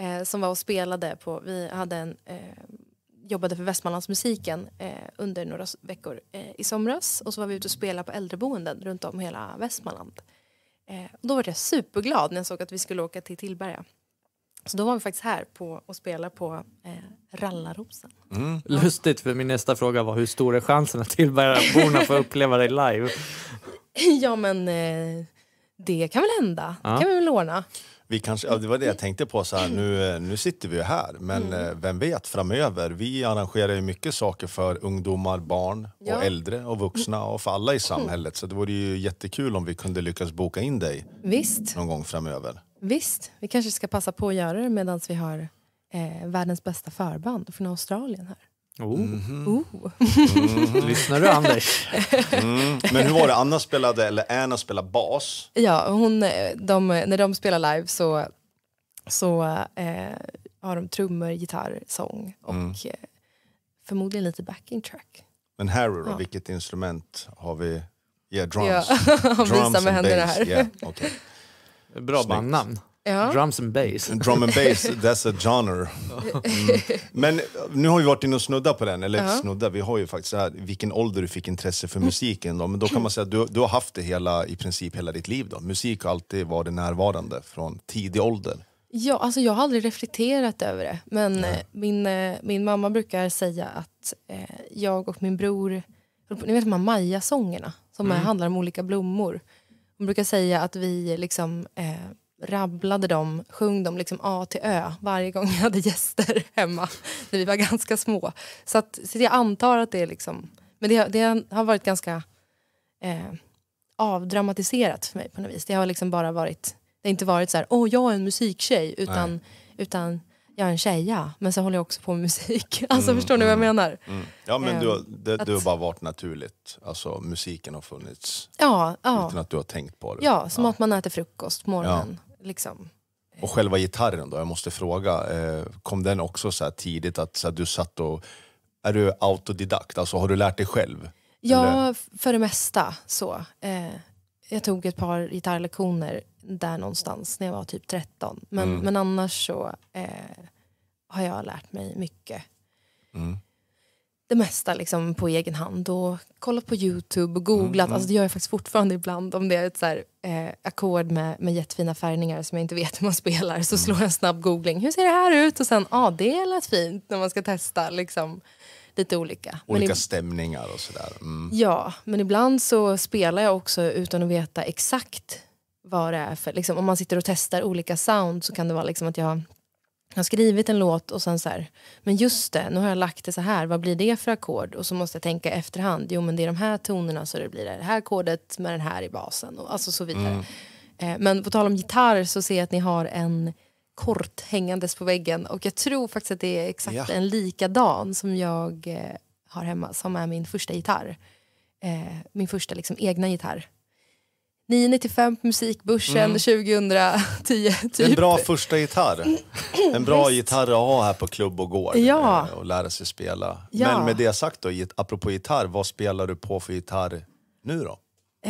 eh, som var och spelade på, vi hade en, eh, jobbade för Västmanlandsmusiken eh, under några veckor eh, i somras och så var vi ute och spelade på äldreboenden runt om hela Västmanland. Eh, och då var jag superglad när jag såg att vi skulle åka till Tillberga. Så då var vi faktiskt här på och spelade på eh, Rallarrosen. Mm. Lustigt, för min nästa fråga var hur stor är chansen att Tillbergaborna får uppleva dig live? ja, men eh, det kan väl hända? Ja. kan vi väl ordna? Vi kanske, ja, det var det jag tänkte på. Så här, nu, eh, nu sitter vi ju här, men mm. Eh, vem vet framöver? Vi arrangerar ju mycket saker för ungdomar, barn, och äldre och vuxna och för alla i mm. samhället. Så det vore ju jättekul om vi kunde lyckas boka in dig Visst. någon gång framöver. Visst, vi kanske ska passa på att göra det medan vi har eh, världens bästa förband från Australien här. Oh. Mm-hmm. Oh. Mm-hmm. Lyssnar du, Anders? Mm. Men hur var det? Anna spelade, eller Anna spelade bas. Ja, hon, eh, de, när de spelar live så, så eh, har de trummor, gitarr, sång och mm. eh, förmodligen lite backing track. Men Harry då, ja. vilket instrument har vi? Yeah, drums. Ja, han drums visar med händerna här. Yeah, okay. Bra bandnamn. Ja. Drums and bass. Drum and bass, that's a genre. Mm. Men eh, nu har vi varit inne och snuddat på den, eller uh snudda, vi har ju faktiskt här, vilken ålder du fick intresse för musiken då. Men då kan man säga att du, du har haft det hela, i princip hela ditt liv då. Musik har alltid varit närvarande från tidig ålder. Ja, alltså jag har aldrig reflekterat över det. Men eh, min, eh, min mamma brukar säga att eh, jag och min bror, ni vet de här Maja-sångerna som mm. handlar om olika blommor. Hon brukar säga att vi liksom eh, rabblade dem, sjöng dem liksom A till Ö varje gång jag hade gäster hemma när vi var ganska små. Så, att, så jag antar att det är liksom... Men det, det har varit ganska eh, avdramatiserat för mig på något vis. Det har liksom bara varit... Det har inte varit så här, åh, jag är en musiktjej, utan, utan jag är en tjeja, men så håller jag också på med musik. Alltså, mm, förstår ni mm, vad jag mm, menar? Mm. Ja, men du, har, eh, det, att, du har bara varit naturligt. Alltså, musiken har funnits ja, ja. utan att du har tänkt på det. Ja, som ja. att man äter frukost på morgonen. Ja liksom... Och själva gitarren då, jag måste fråga. Eh, kom den också så tidigt att så du satt och... Är du autodidakt? Alltså har du lärt dig själv? Ja, Eller? för det mesta så. Eh, jag tog ett par gitarrlektioner där någonstans när jag var typ 13. Men, mm. men annars så eh, har jag lärt mig mycket. Mm det mesta liksom på egen hand och kollat på Youtube och googlat. Mm. mm. Alltså det gör jag faktiskt fortfarande ibland om det är ett eh, ackord med, med jättefina färgningar som jag inte vet hur man spelar så mm. slår jag en snabb googling. Hur ser det här ut? Och sen, ja ah, det lät fint när man ska testa liksom lite olika. Olika men, stämningar och sådär. Mm. Ja, men ibland så spelar jag också utan att veta exakt vad det är för, liksom, om man sitter och testar olika sound så kan det vara liksom att jag har skrivit en låt och sen så här, men just det, nu har jag lagt det så här, vad blir det för ackord? Och så måste jag tänka efterhand, jo men det är de här tonerna så det blir det här ackordet med den här i basen och alltså så vidare. Mm. Eh, men på tal om gitarr så ser jag att ni har en kort hängandes på väggen och jag tror faktiskt att det är exakt ja. en likadan som jag eh, har hemma som är min första gitarr. Eh, min första liksom egna gitarr 995 på musikbörsen mm. 2010. Typ. En bra första gitarr. En bra gitarr att ha här på klubb och gård ja. Eh, och lära sig spela. Ja. Men med det sagt då, apropå gitarr, vad spelar du på för gitarr nu då?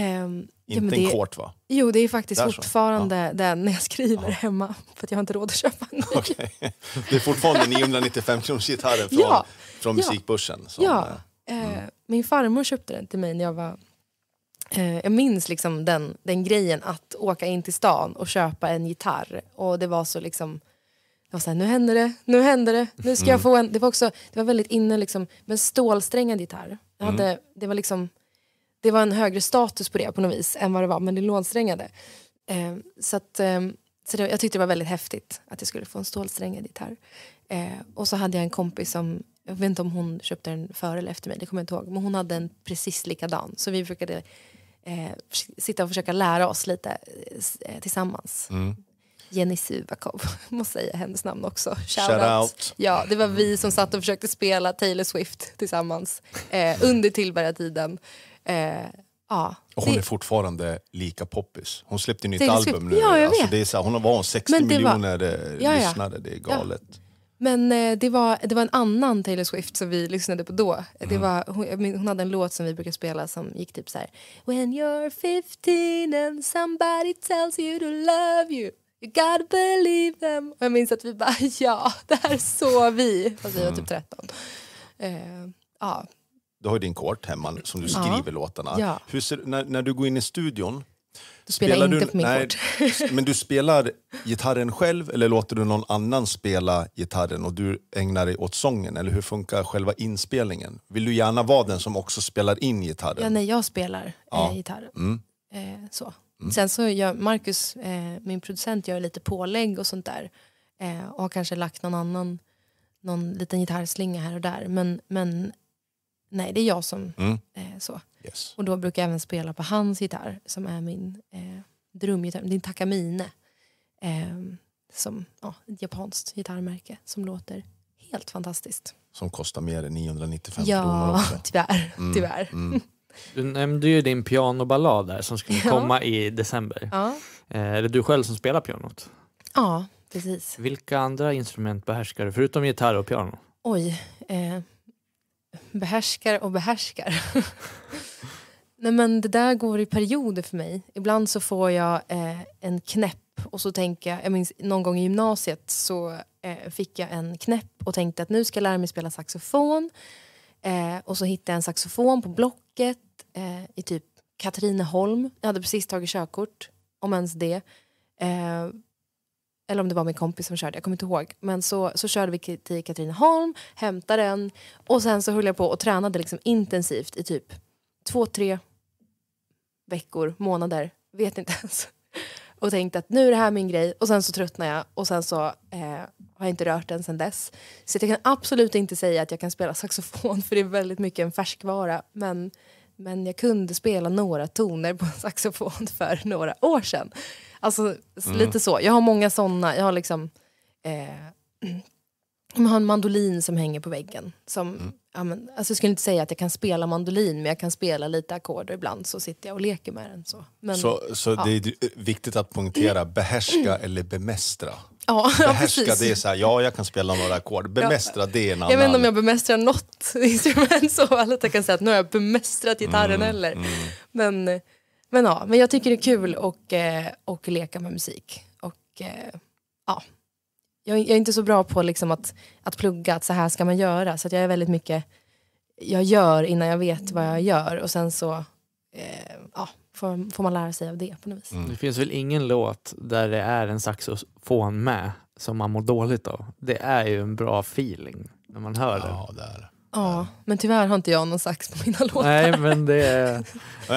Um, inte ja, en kort va? Jo, det är faktiskt Där fortfarande ja. den jag skriver ja. hemma. För jag har inte råd att köpa en ny. Okay. Det är fortfarande 995 kronors gitarren från, ja. från musikbörsen. Som, ja. Eh, eh, mm. Min farmor köpte den till mig när jag var Eh, jag minns liksom den, den grejen att åka in till stan och köpa en gitarr. Och det var så liksom... Det var så nu händer det, nu händer det, nu ska jag mm. få en. Det var också, det var väldigt inne liksom, med stålsträngad gitarr. Jag hade, mm. det, var liksom, det var en högre status på det på något vis än vad det var med nylonsträngade. Eh, så att, eh, så det, jag tyckte det var väldigt häftigt att jag skulle få en stålsträngad gitarr. Eh, och så hade jag en kompis som, jag vet inte om hon köpte den före eller efter mig, det kommer jag inte ihåg, men hon hade en precis likadan. Så vi brukade eh, sitta och försöka lära oss lite eh, eh tillsammans. Mm. Jenny Suvakov, måste säga hennes namn också. Shout, Shout out. out. Ja, det var vi som satt och försökte spela Taylor Swift tillsammans eh, under Tillbergatiden. Eh, ja. Och hon det... är fortfarande lika poppis. Hon släppte nytt Taylor album Swift. nu. Ja, jag alltså, vet. Det är så här, hon har 60 var 60 miljoner eh, ja, ja. lyssnare, det är galet. Ja. Men eh, det, var, det var en annan Taylor Swift som vi lyssnade på då. Det mm. var, hon, hon, hade en låt som vi brukade spela som gick typ så här. When you're 15 and somebody tells you to love you You gotta believe them. Och jag minns att vi bara ja, det här är så vi. Fast vi var typ 13. Mm. Eh, ja. Du har ju din kort hemma som du skriver ja. låtarna. Ja. Hur ser, när, när du går in i studion, du spelar, spelar inte du, på min kort. men du spelar gitarren själv eller låter du någon annan spela gitarren och du ägnar dig åt sången? Eller hur funkar själva inspelningen? Vill du gärna vara den som också spelar in gitarren? Ja, nej, jag spelar eh, ja. eh, gitarren. Mm. Eh, så. Mm. Sen så gör Marcus, eh, min producent, gör lite pålägg och sånt där. Eh, och har kanske lagt någon annan, någon liten gitarrslinga här och där. Men, men Nej, det är jag som... Mm. Eh, så. Yes. Och då brukar jag även spela på hans gitarr som är min eh, drumgitarr, din Takamine. Eh, som, ja, ett japanskt gitarrmärke som låter helt fantastiskt. Som kostar mer än 995 ja, kronor också. Ja, tyvärr. Mm. tyvärr. Mm. Du nämnde ju din pianoballad där som skulle ja. komma i december. Ja. Eh, är det du själv som spelar pianot? Ja, precis. Vilka andra instrument behärskar du förutom gitarr och piano? Oj, eh, behärskar och behärskar. Nej, men det där går i perioder för mig. Ibland så får jag eh, en knäpp och så tänker jag, jag minns någon gång i gymnasiet så eh, fick jag en knäpp och tänkte att nu ska jag lära mig spela saxofon. Eh, och så hittade jag en saxofon på Blocket eh, i typ Katrineholm. Jag hade precis tagit körkort, om ens det. Eh, eller om det var min kompis som körde, jag kommer inte ihåg. Men så, så körde vi till Katrineholm, hämtade den och sen så höll jag på och tränade liksom intensivt i typ två, tre veckor, månader, vet inte ens. Och tänkte att nu är det här min grej och sen så tröttnade jag och sen så eh, har jag inte rört den sen dess. Så jag kan absolut inte säga att jag kan spela saxofon för det är väldigt mycket en färskvara. Men, men jag kunde spela några toner på en saxofon för några år sedan. Alltså mm. lite så. Jag har många sådana. Jag har liksom... Eh, jag har en mandolin som hänger på väggen. Som, mm. ja, men, alltså, jag skulle inte säga att jag kan spela mandolin men jag kan spela lite ackord ibland så sitter jag och leker med den. Så, men, så, så ja. det är eh, viktigt att punktera behärska eller bemästra? Ja, behärska ja, det är såhär, ja jag kan spela några ackord, bemästra ja. det är en annan. Jag vet inte om jag bemästrar något instrument så, jag kan säga att nu har jag bemästrat gitarren mm, eller. Mm. Men men ja, men jag tycker det är kul att och, eh, och leka med musik. Och eh, ja, jag, är inte så bra på liksom att, att plugga, att så här ska man göra. Så jag är väldigt mycket, jag gör innan jag vet vad jag gör. Och sen så eh, ja, får, får man lära sig av det på något vis. Mm. Det finns väl ingen låt där det är en saxofon med som man mår dåligt av. Det är ju en bra feeling när man hör ja, det. Ja, men tyvärr har inte jag någon sax på mina låtar. Nej, men det är...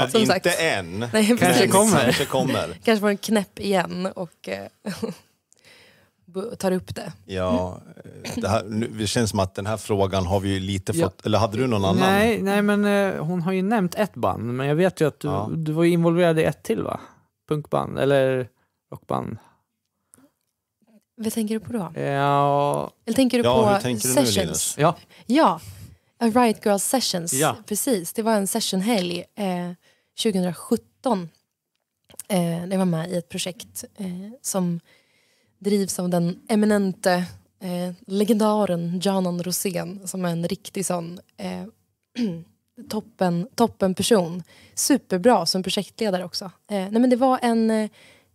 Som inte sagt. än. Nej, Kanske kommer. Kanske kommer. Kanske får en knäpp igen och eh, tar upp det. Ja, eh, det, här, nu, det känns som att den här frågan har vi ju lite ja. fått, eller hade du någon annan? Nej, nej men eh, hon har ju nämnt ett band, men jag vet ju att du, ja. du var involverad i ett till va? Punkband, eller rockband? Vad tänker du på då? Ja. Eller tänker du ja, på tänker sessions? Du nu, ja. ja, A Riot Girls Sessions, ja. precis. Det var en sessionhelg eh, 2017. Eh, det var med i ett projekt eh, som drivs av den eminente eh, legendaren Janan Rosén som är en riktig sån eh, toppen, toppen person. Superbra som projektledare också. Eh, nej men det var en, eh,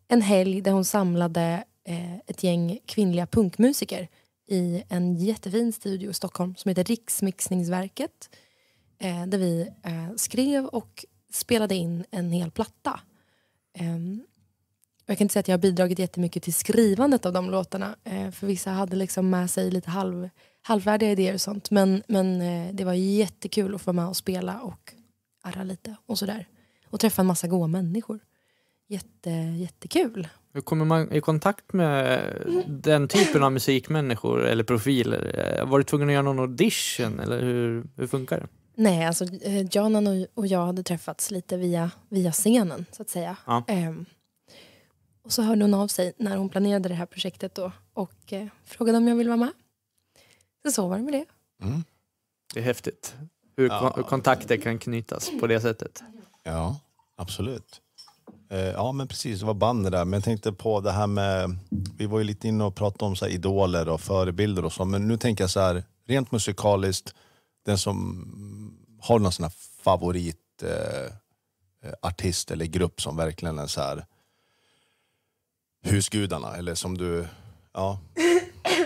en helg där hon samlade eh, ett gäng kvinnliga punkmusiker i en jättefin studio i Stockholm som heter Riksmixningsverket eh, där vi eh, skrev och spelade in en hel platta. Eh, jag kan inte säga att jag har bidragit jättemycket till skrivandet av de låtarna eh, för vissa hade liksom med sig lite halv, halvvärdiga idéer och sånt men, men eh, det var jättekul att få vara med och spela och arra lite och sådär. Och träffa en massa goa människor jätte, jättekul. Hur kommer man i kontakt med den typen av musikmänniskor eller profiler? Var du tvungen att göra någon audition eller hur, hur funkar det? Nej, alltså eh, Jonan och jag hade träffats lite via, via scenen så att säga. Ja. Ehm, och så hörde hon av sig när hon planerade det här projektet då och eh, frågade om jag ville vara med. Så, så var det med det. Mm. Det är häftigt hur ja. kontakter kan knytas på det sättet. Ja, absolut. Eh, ja, men precis. Det var banner där. Men jag tänkte på det här med... Vi var ju lite inne och pratade om så här idoler och förebilder och så. Men nu tänker jag så här, rent musikaliskt, den som har någon sån här favoritartist eh, eller grupp som verkligen är så här husgudarna eller som du... Ja.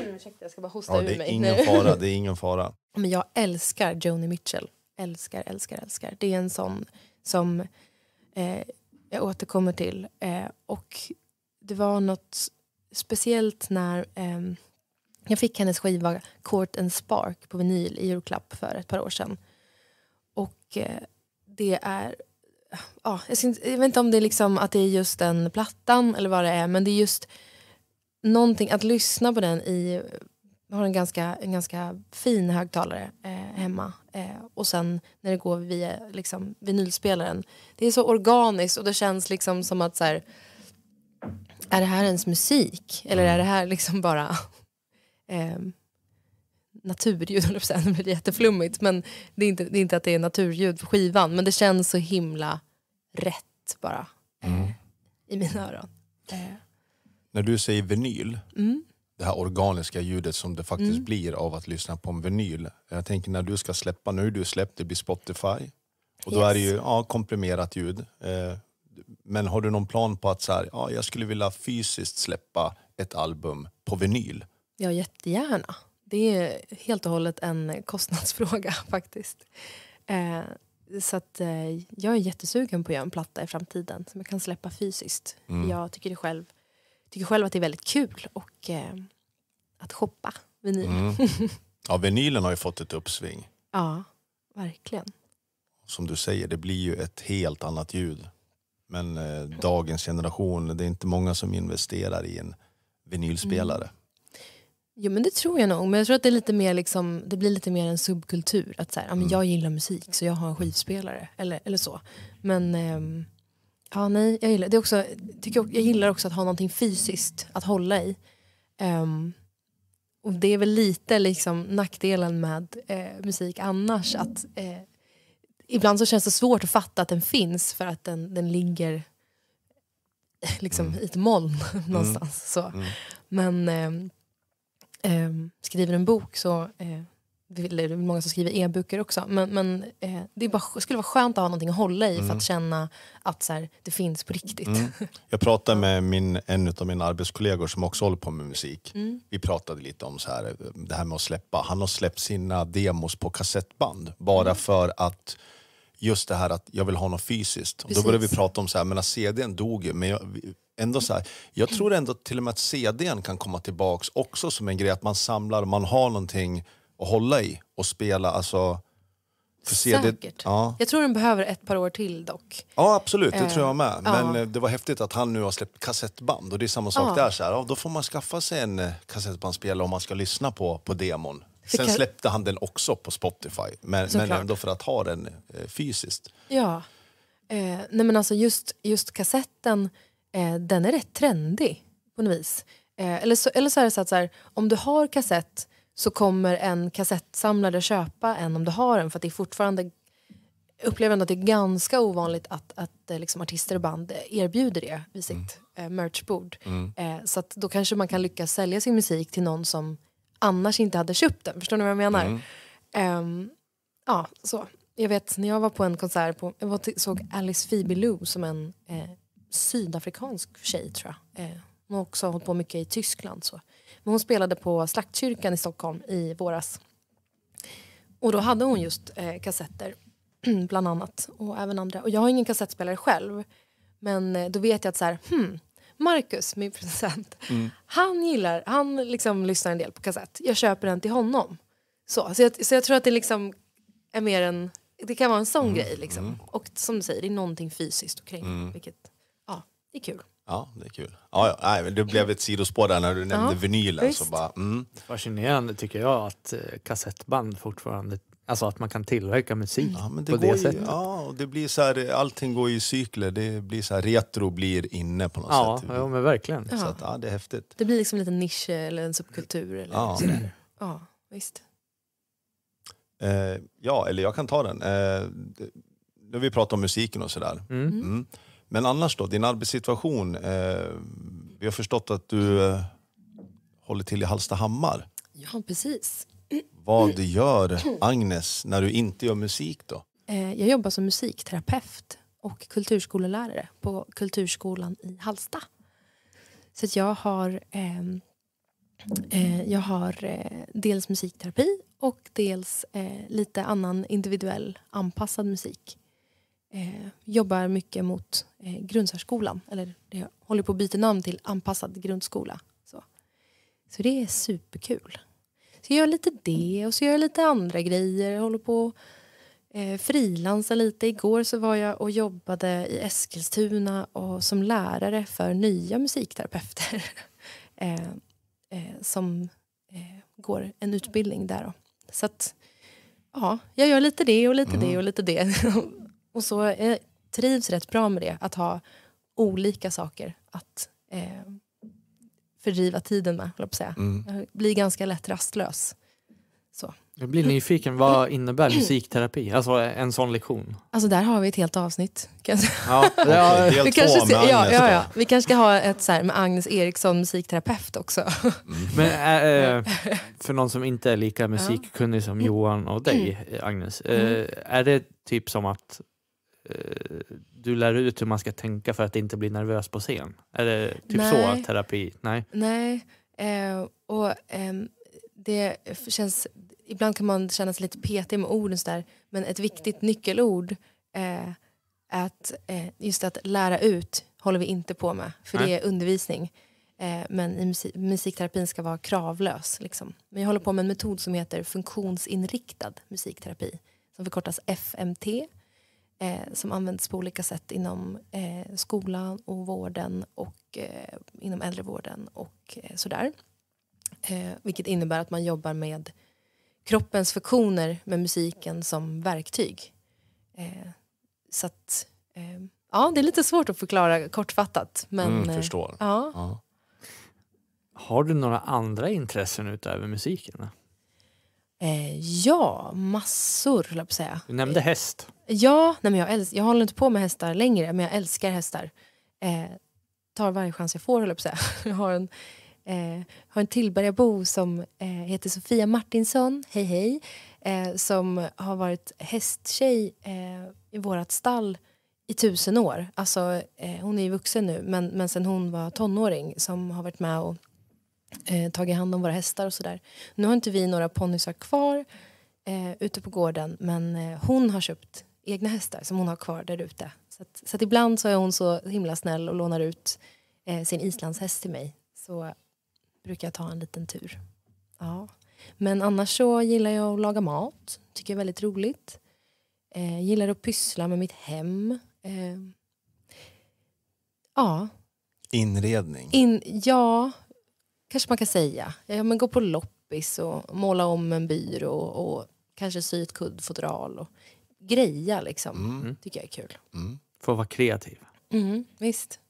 Ursäkta, jag ska bara hosta ja, ur mig. Ingen fara, det är ingen fara. Men jag älskar Joni Mitchell. Älskar, älskar, älskar. Det är en sån som... Eh, jag återkommer till. Eh, och det var något speciellt när eh, jag fick hennes skiva Court and Spark på vinyl i julklapp för ett par år sedan. Och eh, det är... Ja, jag, syns, jag vet inte om det är liksom att det är just den plattan eller vad det är men det är just någonting att lyssna på den i jag har en ganska, en ganska fin högtalare eh, hemma. Eh, och sen när det går via liksom, vinylspelaren. Det är så organiskt och det känns liksom som att så här, är det här ens musik? Eller är det här liksom bara eh, naturljud? Nu blir det jätteflummigt. Men det är, inte, det är inte att det är naturljud på skivan. Men det känns så himla rätt bara. Mm. I mina öron. Eh. När du säger vinyl. Mm det här organiska ljudet som det faktiskt mm. blir av att lyssna på en vinyl. Jag tänker när du ska släppa, nu du släppt, det blir Spotify. Och då är det ju ja, komprimerat ljud. Eh, men har du någon plan på att så här, ja, jag skulle vilja fysiskt släppa ett album på vinyl? Ja, jättegärna. Det är helt och hållet en kostnadsfråga faktiskt. Eh, så att, eh, jag är jättesugen på att göra en platta i framtiden som jag kan släppa fysiskt. Mm. Jag tycker det själv tycker själv att det är väldigt kul och, eh, att shoppa vinyl. Mm. Ja, vinylen har ju fått ett uppsving. Ja, verkligen. Som du säger, det blir ju ett helt annat ljud. Men eh, dagens generation, det är inte många som investerar i en vinylspelare. Mm. Jo men det tror jag nog. Men jag tror att det, är lite mer liksom, det blir lite mer en subkultur. Att så här, ja, mm. jag gillar musik så jag har en skivspelare. Eller, eller så. Men... Ehm, Ja, nej, jag gillar det. Också, tycker jag, jag gillar också att ha någonting fysiskt att hålla i. Um, och Det är väl lite liksom nackdelen med eh, musik annars. att eh, Ibland så känns det svårt att fatta att den finns för att den, den ligger eh, liksom mm. i ett moln mm. någonstans. Mm. Så. Mm. Men eh, skriver en bok så eh, det är många som skriver e-böcker också. Men, men eh, det bara, skulle vara skönt att ha någonting att hålla i mm. för att mm. känna att så här, det finns på riktigt. Mm. Jag pratade med min, en av mina arbetskollegor som också håller på med musik. Mm. Vi pratade lite om så här, det här med att släppa. Han har släppt sina demos på kassettband bara mm. för att just det här att jag vill ha något fysiskt. Precis. Då började vi prata om så här, men CDn dog ju. Men jag, ändå så här, jag tror ändå till och med att CDn kan komma tillbaka också som en grej att man samlar, man har någonting att hålla i och spela. Alltså, för Säkert. CD, ja. Jag tror den behöver ett par år till dock. Ja absolut, det eh, tror jag med. Eh, men ja. det var häftigt att han nu har släppt kassettband och det är samma sak ja. där. Så här, då får man skaffa sig en eh, kassettbandspelare om man ska lyssna på, på demon. Sen släppte han den också på Spotify, men, men ändå för att ha den eh, fysiskt. Ja. Eh, nej men alltså just, just kassetten, eh, den är rätt trendig på något vis. Eh, eller, så, eller så är det så att så här, om du har kassett så kommer en kassettsamlare köpa en om du har en. För det är fortfarande upplever att det är ganska ovanligt att, att eh, liksom artister och band erbjuder det vid sitt mm. Eh, merchbord. Mm. Eh, så att då kanske man kan lyckas sälja sin musik till någon som annars inte hade köpt den. Förstår ni vad jag menar? Mm. Um, ja, så. Jag vet när jag var på en konsert, på, jag såg Alice Phoebe Lou som en eh, sydafrikansk tjej tror jag. Eh, hon har också hållit på mycket i Tyskland. Så. Men hon spelade på Slaktkyrkan i Stockholm i våras. Och då hade hon just eh, kassetter, bland annat, och även andra. Och jag har ingen kassettspelare själv, men eh, då vet jag att så här, hmm, Marcus, min producent, mm. han gillar, han liksom lyssnar en del på kassett. Jag köper den till honom. Så, så, jag, så jag tror att det liksom är mer en, det kan vara en sån mm. grej. Liksom. Mm. Och som du säger, det är någonting fysiskt omkring. Mm. Vilket, ja, det är kul. Ja, det är kul. Ja, ja, det blev ett sidospår där när du nämnde ja, vinylen. Så bara, mm. Fascinerande tycker jag att eh, kassettband fortfarande Alltså att man kan tillverka musik ja, det på det ju, sättet. Ja, det blir så här, allting går i cykler. Det blir så här, retro blir inne på något ja, sätt. Ja, men verkligen. Så att, ja, det är häftigt. Det blir liksom en liten nisch eh, eller en subkultur. Eller ja. ja, visst. Eh, ja, eller jag kan ta den. Eh, nu har vi pratat om musiken och sådär. Mm. Mm. Men annars då, din arbetssituation. Eh, vi har förstått att du eh, håller till i Hallstahammar. Ja, precis. Vad gör Agnes när du inte gör musik då? Eh, jag jobbar som musikterapeut och kulturskolelärare på Kulturskolan i Hallsta. Så att jag har, ehm, eh, jag har eh, dels musikterapi och dels lite annan individuell anpassad musik eh, jobbar mycket mot eh, grundsärskolan. Eller det håller på att byta namn till anpassad grundskola. Så, så det är superkul. Så jag gör lite det och så gör jag lite andra grejer. Jag håller på eh, frilansa lite. Igår så var jag och jobbade i Eskilstuna och som lärare för nya musikterapeuter. eh, eh, som eh, går en utbildning där. Då. Så att, ja, jag gör lite det och lite mm. det och lite det. Och så jag eh, trivs rätt bra med det, att ha olika saker att eh, fördriva tiden med. Jag, säga. Mm. jag blir ganska lätt rastlös. Så. Jag blir nyfiken, vad innebär musikterapi? Alltså en sån lektion? Alltså där har vi ett helt avsnitt. vi, kanske ska, ha ett så här, med Agnes Eriksson, musikterapeut också. Mm. Men äh, för någon som inte är lika musikkunnig som mm. Johan och dig, mm. Agnes, äh, är det typ som att du lär ut hur man ska tänka för att inte bli nervös på scen? Är det typ Nej. så terapi? Nej. Nej. Eh, och eh, det känns... Ibland kan man känna sig lite petig med orden där, men ett viktigt nyckelord eh, att eh, just att lära ut håller vi inte på med, för Nej. det är undervisning. Eh, men i musik, musikterapin ska vara kravlös. Liksom. Men jag håller på med en metod som heter funktionsinriktad musikterapi som förkortas FMT eh, som används på olika sätt inom eh, skolan och vården och eh, inom äldrevården och eh, sådär. Eh, vilket innebär att man jobbar med kroppens funktioner med musiken som verktyg. Eh, så att, ja, det är lite svårt att förklara kortfattat. Men, mm, förstår. ja. ja. Har du några andra intressen utöver musiken? Eh, ja, massor höll jag på att säga. Du nämnde häst. Ja, nej men jag, älsk, jag håller inte på med hästar längre, men jag älskar hästar. Eh, tar varje chans jag får, höll jag på säga. Jag har en, eh, har en Tillbergabo som eh, heter Sofia Martinsson, hej hej, eh, som har varit hästtjej eh, i vårt stall i tusen år. Alltså, eh, hon är ju vuxen nu, men, men sen hon var tonåring som har varit med och eh, tagit hand om våra hästar och sådär. Nu har inte vi några ponnysar kvar eh, ute på gården, men eh, hon har köpt egna hästar som hon har kvar där ute. Så, att, så att ibland så är hon så himla snäll och lånar ut eh, sin islandshäst till mig. Så brukar jag ta en liten tur. Ja. Men annars så gillar jag att laga mat. Tycker jag är väldigt roligt. Eh, gillar att pyssla med mitt hem. Eh, ja. Inredning? In, ja, kanske man kan säga. Ja, men gå på loppis och måla om en byrå och, och kanske sy ett kuddfodral. Och greja liksom. Mm. mm. tycker jag är kul. Mm. Få vara kreativ. Mm, visst.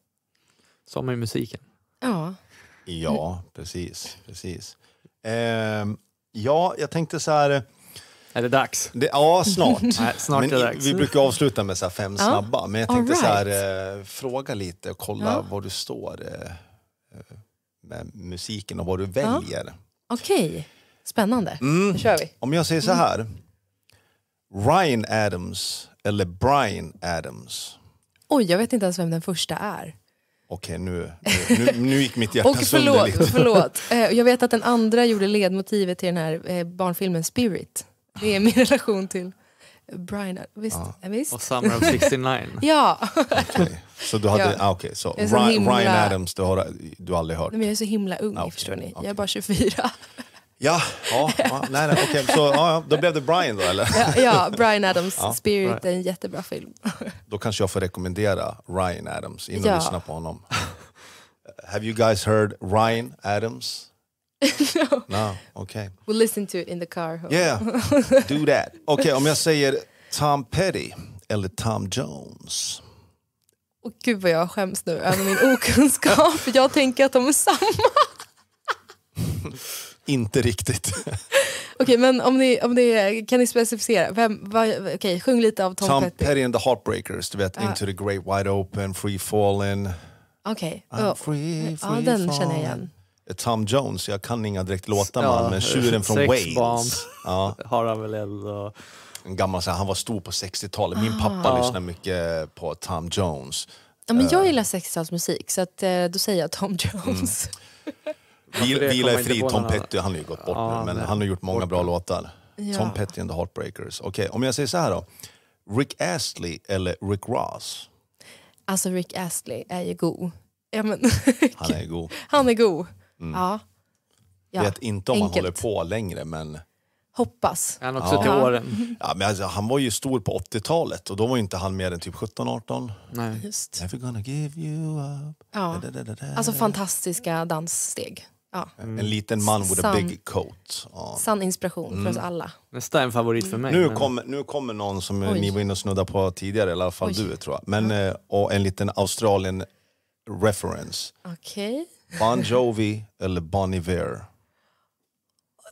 Som i musiken. Ja. Ja, precis. precis. Eh, ja, jag tänkte så här... Eh, är det dags? Det, ja, snart. Nej, snart men, i, Vi brukar avsluta med så fem ja. snabba. Men jag tänkte right. så här, eh, fråga lite och kolla ja. var du står eh, eh med musiken och vad du väljer. Ja. Okej, okay. spännande. Mm. Då kör vi. Om jag säger så här. Mm. Ryan Adams eller Brian Adams? Oj, jag vet inte ens vem den första är. Okej, nu, nu, nu, gick mitt hjärta Och förlåt, sönder lite. förlåt. Eh, jag vet att den andra gjorde ledmotivet till den här eh, barnfilmen Spirit. Det är min relation till Brian. Visst? Ja. Eh, visst? Och Summer of 69. ja. Okay. Så du hade, ja. Ah, okay, så. så Ryan, himla... Ryan Adams, du har du aldrig hört? Nej, men jag är så himla ung, ah, okay. förstår ni. Okay. Jag är bara 24. Ja, ja, ja nej, nej, okay. så, ja, då blev det Brian då eller? Ja, ja Brian Adams ja, Spirit är en jättebra film. Då kanske jag får rekommendera Ryan Adams in och ja. lyssna på honom. Have you guys heard Ryan Adams? no. No, okay. We'll listen to it in the car. Home. Yeah, do that. okay, om jag säger Tom Petty eller Tom Jones. Oh, Gud vad jag skäms nu över min okunskap. jag tänker att de är samma. Inte riktigt. Okej, men om ni, om ni, kan ni specificera? Vem, va, okay, sjung lite av Tom, Tom Petty. Petty and the Heartbreakers, du vet ah. Into the Great Wide Open, Free Falling. Okej, okay. oh. Free, free ja, den känner jag igen. Eh, Tom Jones, jag kan inga direkt låtar ja, man, men tjuren från Wales. Ja. har han väl ändå. En gammal, så här, han var stor på 60-talet. Min ah. pappa lyssnade mycket på Tom Jones. Ja, men jag eh. gillar 60-talsmusik så att, eh, då säger jag Tom mm. Jones. Mm. Vil, alltså, vila i fri. Tom Petty, han har ju gått bort ja, nu, men nej. han har gjort många bra låtar. Ja. Tom Petty and the Heartbreakers. Okej, okay, om jag säger så här då. Rick Astley eller Rick Ross? Alltså Rick Astley är ju god. Ja, men, han är god. Han är god. Mm. Ja. Jag Vet inte om Enkelt. han håller på längre, men... Hoppas. Han också ja. till åren. Ja, men alltså, han var ju stor på 80-talet och då var inte han mer än typ 17-18. Nej. Just. Never gonna give you up. Ja. alltså fantastiska danssteg. Ja. Mm. En liten man with a big coat. Ja. Sann inspiration för oss mm. alla. Nästa är en favorit för mig. Nu, men- kom, nu kommer någon som Oj. ni var inne och snuddade på tidigare, i alla fall Oj. du tror jag. Men, eh, och en liten Australien reference. Okej. Bon Jovi eller Bon Iver?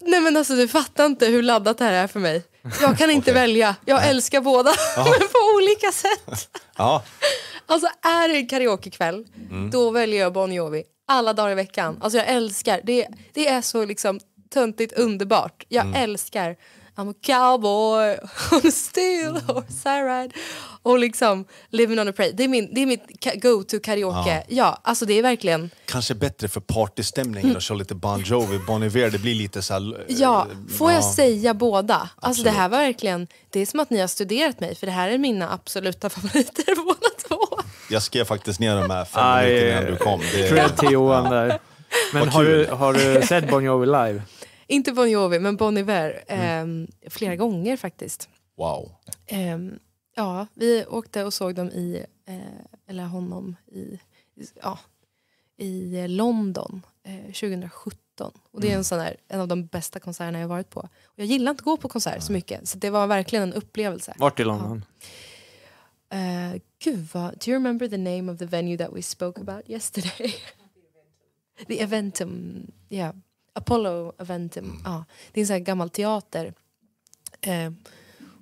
Nej men alltså du fattar inte hur laddat det här är för mig. Jag kan inte Okej. välja. Jag älskar båda, men på olika sätt. Ja, Alltså är det en karaokekväll, mm. då väljer jag Bon Jovi alla dagar i veckan. Alltså jag älskar, det, det är så liksom töntigt underbart. Jag mm. älskar I'm a cowboy on a steel mm. horse I ride. Och liksom Living on a pray. Det är, min, det är mitt go-to karaoke. Ja. ja. alltså det är verkligen... Kanske bättre för partystämningen mm. att köra lite Bon Jovi, Bon Iver. Det blir lite så här, eh, Ja, får ja. jag säga båda? Absolut. Alltså det här var verkligen... Det är som att ni har studerat mig för det här är mina absoluta favoriter. Jag skrev faktiskt ner de här fem Aj, minuter innan du kom. Det, cred till Johan där. Men har du, har du sett Bon Jovi live? Inte Bon Jovi, men Bon Iver. Mm. Eh, flera gånger faktiskt. Wow. Eh, ja, vi åkte och såg dem i, eh, eller honom i, ja, i London 2017. Eh, och det är en, mm. sån här, en av de bästa konserterna jag varit på. Och jag gillar inte att gå på konserter så mycket, så det var verkligen en upplevelse. Vart i London? Ja. Uh, gud vad, do you remember the name of the venue that we spoke about yesterday? the Eventum. Yeah. Apollo Eventum. Mm. Ah, det är en sån här gammal teater. Eh,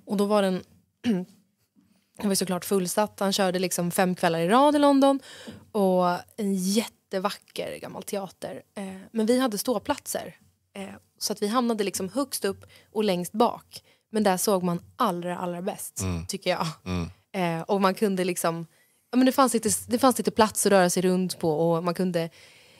och då var den... den var såklart fullsatt. Han körde liksom fem kvällar i rad i London. Och en jättevacker gammal teater. Eh, men vi hade ståplatser. Eh, så att vi hamnade liksom högst upp och längst bak. Men där såg man allra, allra bäst, mm. tycker jag. Mm. Eh, och man kunde liksom, ja, men det, fanns lite, det fanns lite plats att röra sig runt på och man kunde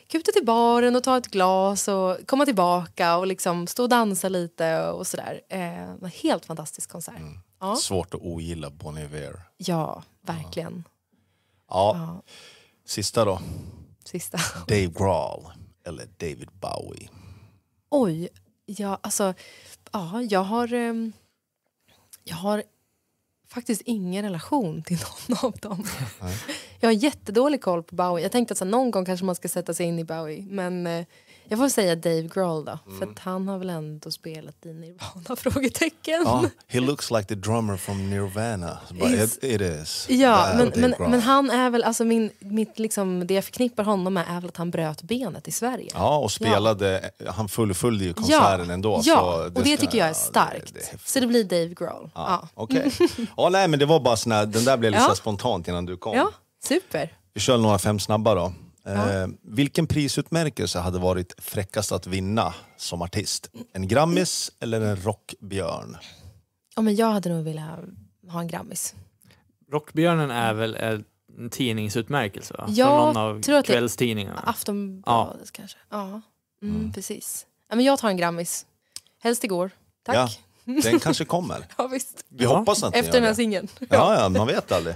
kuta till baren och ta ett glas och komma tillbaka och liksom stå och dansa lite och sådär. Eh, helt fantastisk konsert. Mm. Ja. Svårt att ogilla Bon Iver. Ja, verkligen. Ja. ja. Sista då? Sista. Dave Grohl eller David Bowie? Oj, ja alltså, ja, jag har... Ehm, jag har faktiskt ingen relation till någon av dem. Jag har jättedålig koll på Bowie. Jag tänkte att så någon gång kanske man ska sätta sig in i Bowie. Men eh, jag får säga Dave Grohl då, mm. för han har väl ändå spelat i Nirvana? frågetecken. Ja, he looks like the drummer from Nirvana. But it, it is. Ja, men, men, men, han är väl, alltså min, mitt liksom, det jag förknippar honom med är väl att han bröt benet i Sverige. Ja, och spelade, ja. han fullföljde ju konserten ja, ändå. Ja, det och det ska, tycker jag är starkt. Det, det är... Så det blir Dave Grohl. Ja, ja. Okay. ja, nej men det var bara sån den där blev lite ja. spontant innan du kom. Ja, super. Vi kör några fem snabba då. Eh, vilken prisutmärkelse hade varit fräckast att vinna som artist? En Grammis eller en Rockbjörn? Ja, men jag hade nog velat ha en Grammis. Rockbjörnen är väl en tidningsutmärkelse? Va? Jag Från någon av tror att kvällstidningarna? Aftonbladet ja. kanske. Ja, mm, mm. precis. Ja, men jag tar en Grammis. Helst igår. Tack. Ja. Den kanske kommer. ja, visst. Vi ja. hoppas att Efter den här singeln. Ja, ja, man vet aldrig.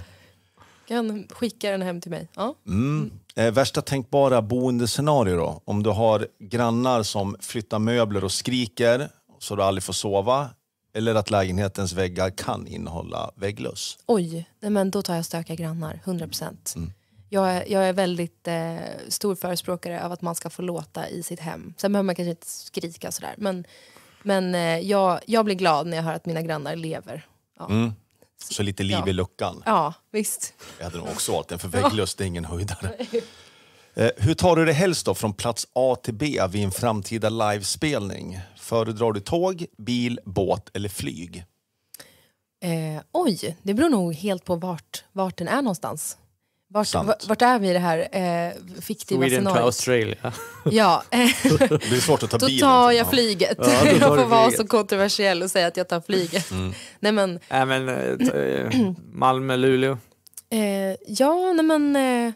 kan skicka den hem till mig. Ja. Mm. Eh, värsta tänkbara boendescenario då? Om du har grannar som flyttar möbler och skriker så du aldrig får sova eller att lägenhetens väggar kan innehålla vägglöss? Oj, nej men då tar jag stökiga grannar, 100 procent. Mm. Jag, är, jag är väldigt eh, stor förespråkare av att man ska få låta i sitt hem. Sen behöver man kanske inte skrika sådär men, men eh, jag, jag blir glad när jag hör att mina grannar lever. Ja. Mm. Så lite liv ja. i luckan. Ja, visst. Jag hade nog också valt den, för vägglöst är ingen höjdare. Eh, hur tar du det helst då från plats A till B vid en framtida livespelning? Föredrar du tåg, bil, båt eller flyg? Eh, oj, det beror nog helt på vart, vart den är någonstans. Vart, vart, är vi i det här eh, fiktiva Sweden scenariot? to Australia. ja. det är svårt att ta bilen. Då tar jag liksom. flyget. Ja, jag får vara så kontroversiell och säga att jag tar flyget. Mm. Nej men... Äh, men äh, Malmö, Luleå? Eh, ja, nej men... Eh,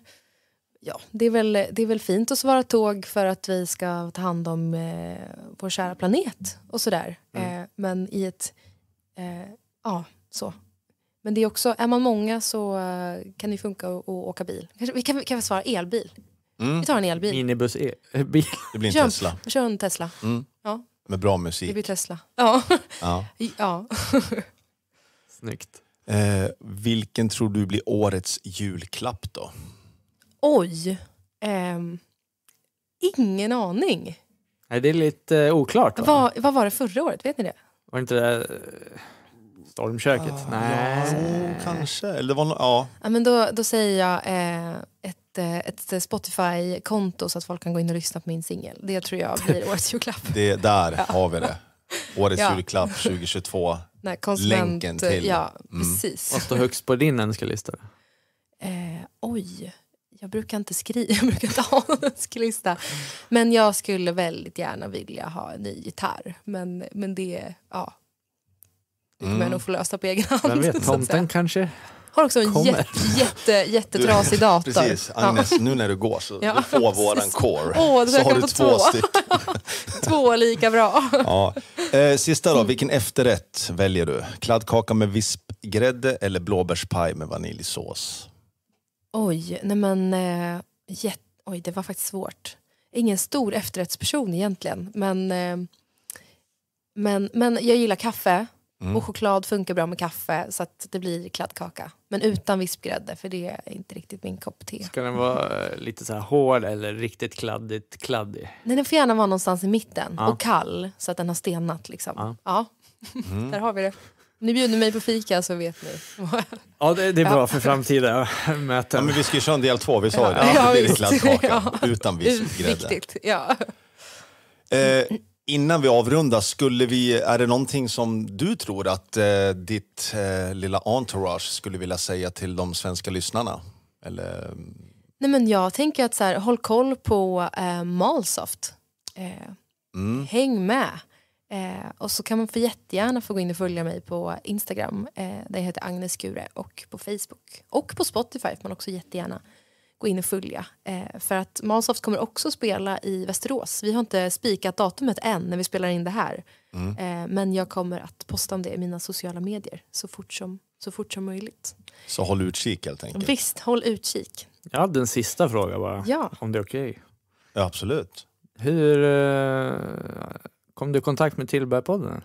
ja, det, är väl, det är väl fint att svara tåg för att vi ska ta hand om eh, vår kära planet och sådär. Mm. Eh, men i ett... Eh, ja, så. Men det är också, är man många så eh, kan det funka att åka bil. Vi kan, kan väl svara elbil? Mm. Vi tar en elbil. Minibuss el, eh, bil. Det blir en kör, Tesla. Kör en Tesla. Mm. Ja. Med bra musik. Det blir Tesla. Ja. ja. Snyggt. Eh, vilken tror du blir årets julklapp då? Oj. Eh, ingen aning. Nej, det är lite eh, oklart. Va? Vad, vad var det förra året? Vet ni det? Var det inte det? Stormköket? Ah, Nej. Ja, kanske. Eller var no ja. ja. men då, då säger jag eh, ett, eh, ett eh, Spotify-konto så att folk kan gå in och lyssna på min singel. Det tror jag blir årets julklapp. det, där ja. har vi det. Årets ja. julklapp 2022. Nej, Länken eh, till. Ja, mm. Vad står högst på din önskelista? Eh, oj. Jag brukar inte skriva, jag brukar inte ha någon önskelista. Men jag skulle väldigt gärna vilja ha en ny gitarr. Men, men det, ja, det kommer mm. jag nog få lösa på egen hand. Vem vet, tomten kanske? Har också en jätte, jätte, jättetrasig du, dator. Precis, Agnes, ja. nu när du går så ja. du får våran core. Oh, så har du två, två stycken. två lika bra. Ja. Eh, sista då, vilken efterrätt väljer du? Kladdkaka med vispgrädde eller blåbärspaj med vaniljsås? Oj, nej men... Eh, jätt, oj, det var faktiskt svårt. Ingen stor efterrättsperson egentligen, men... Eh, men, men jag gillar kaffe. Mm. Och choklad funkar bra med kaffe så att det blir kladdkaka. Men utan vispgrädde för det är inte riktigt min kopp te. Ska den vara eh, lite så här hård eller riktigt kladdigt kladdig? Nej, den får gärna vara någonstans i mitten ja. och kall så att den har stelnat liksom. Ja, ja. Mm. där har vi det. Ni bjuder mig på fika så vet ni. ja, det, det är bra för framtida möten. Ja, men vi ska ju köra en del två, vi sa ju det. Ja, det blir kladdkaka utan vispgrädde. Viktigt, ja. Eh, Innan vi avrundar, skulle vi, är det någonting som du tror att eh, ditt eh, lilla entourage skulle vilja säga till de svenska lyssnarna? Eller... Nej, men jag tänker att så här, håll koll på eh, Malsoft. Eh, mm. Häng med. Eh, och så kan man få jättegärna få gå in och följa mig på Instagram. Eh, där jag heter Agnes Skure och på Facebook. Och på Spotify får man också jättegärna gå in och följa. Eh, för att Malsoft kommer också spela i Västerås. Vi har inte spikat datumet än när vi spelar in det här. Mm. Eh, men jag kommer att posta om det i mina sociala medier så fort som, så fort som möjligt. Så håll utkik helt enkelt. Visst, håll utkik. Jag hade en sista fråga bara, ja. om det är okej. Okay. Ja, absolut. Hur eh, kom du i kontakt med Tillbergpodden?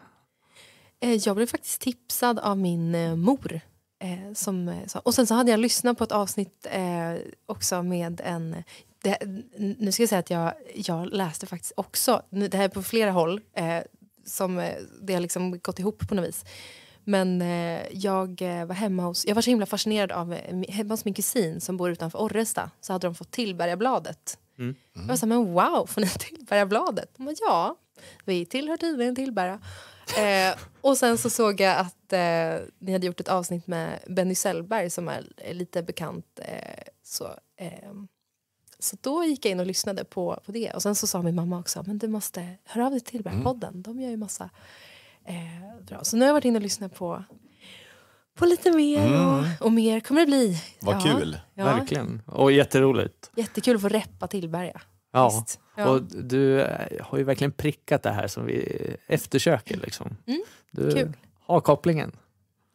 Eh, jag blev faktiskt tipsad av min eh, mor Eh, som, eh, så, och sen så hade jag lyssnat på ett avsnitt eh, också med en... Det, nu ska jag säga att jag, jag läste faktiskt också, det här är på flera håll, eh, som eh, det har liksom gått ihop på något vis. Men eh, jag var hemma hos, jag var så himla fascinerad av, hemma hos min kusin som bor utanför Orresta, så hade de fått Tillbergabladet. Mm. Mm. Jag var så här, men wow, får ni Tillbergabladet? ja, vi tillhör tydligen Tillberga. Eh, och sen så såg jag att eh, ni hade gjort ett avsnitt med Benny Sellberg som är lite bekant. Eh, så, ehm, så då gick jag in och lyssnade på, på det. Och sen så sa min mamma också, men du måste höra av dig till den mm. podden. De gör ju massa eh, bra. Så nu har jag varit inne och lyssnat på på lite mer mm. och, och, mer kommer det bli. Vad ja, kul! Ja. Verkligen. Och jätteroligt. Jättekul att få reppa Tillberga. Ja. ja. Och du eh, har ju verkligen prickat det här som vi eftersöker. Liksom. Mm, du kul. har kopplingen.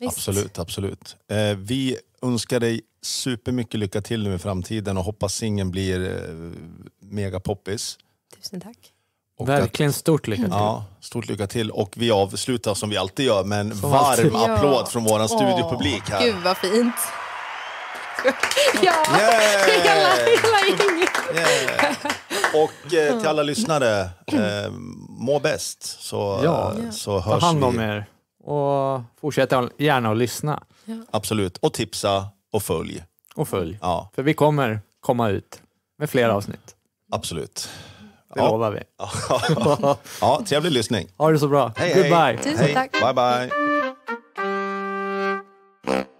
Visst. Absolut, absolut. Eh, vi önskar dig supermycket lycka till nu i framtiden och hoppas singeln blir eh, mega poppis. Tusen tack. Och verkligen att, stort lycka mm. till. Ja, stort lycka till. Och vi avslutar som vi alltid gör med en som varm alltid. applåd från vår studiopublik här. Gud vad fint. ja, hela, hela gänget. Yeah. Och eh, till alla lyssnare, eh, må bäst så, ja. så hörs Ta hand om vi. er och fortsätt gärna att lyssna. Ja. Absolut, och tipsa och följ. Och följ, ja. för vi kommer komma ut med fler avsnitt. Absolut. Det ja. lovar vi. ja, trevlig lyssning. Ha det så bra. Hej, Goodbye. Hej. Tusen tack. Bye, bye.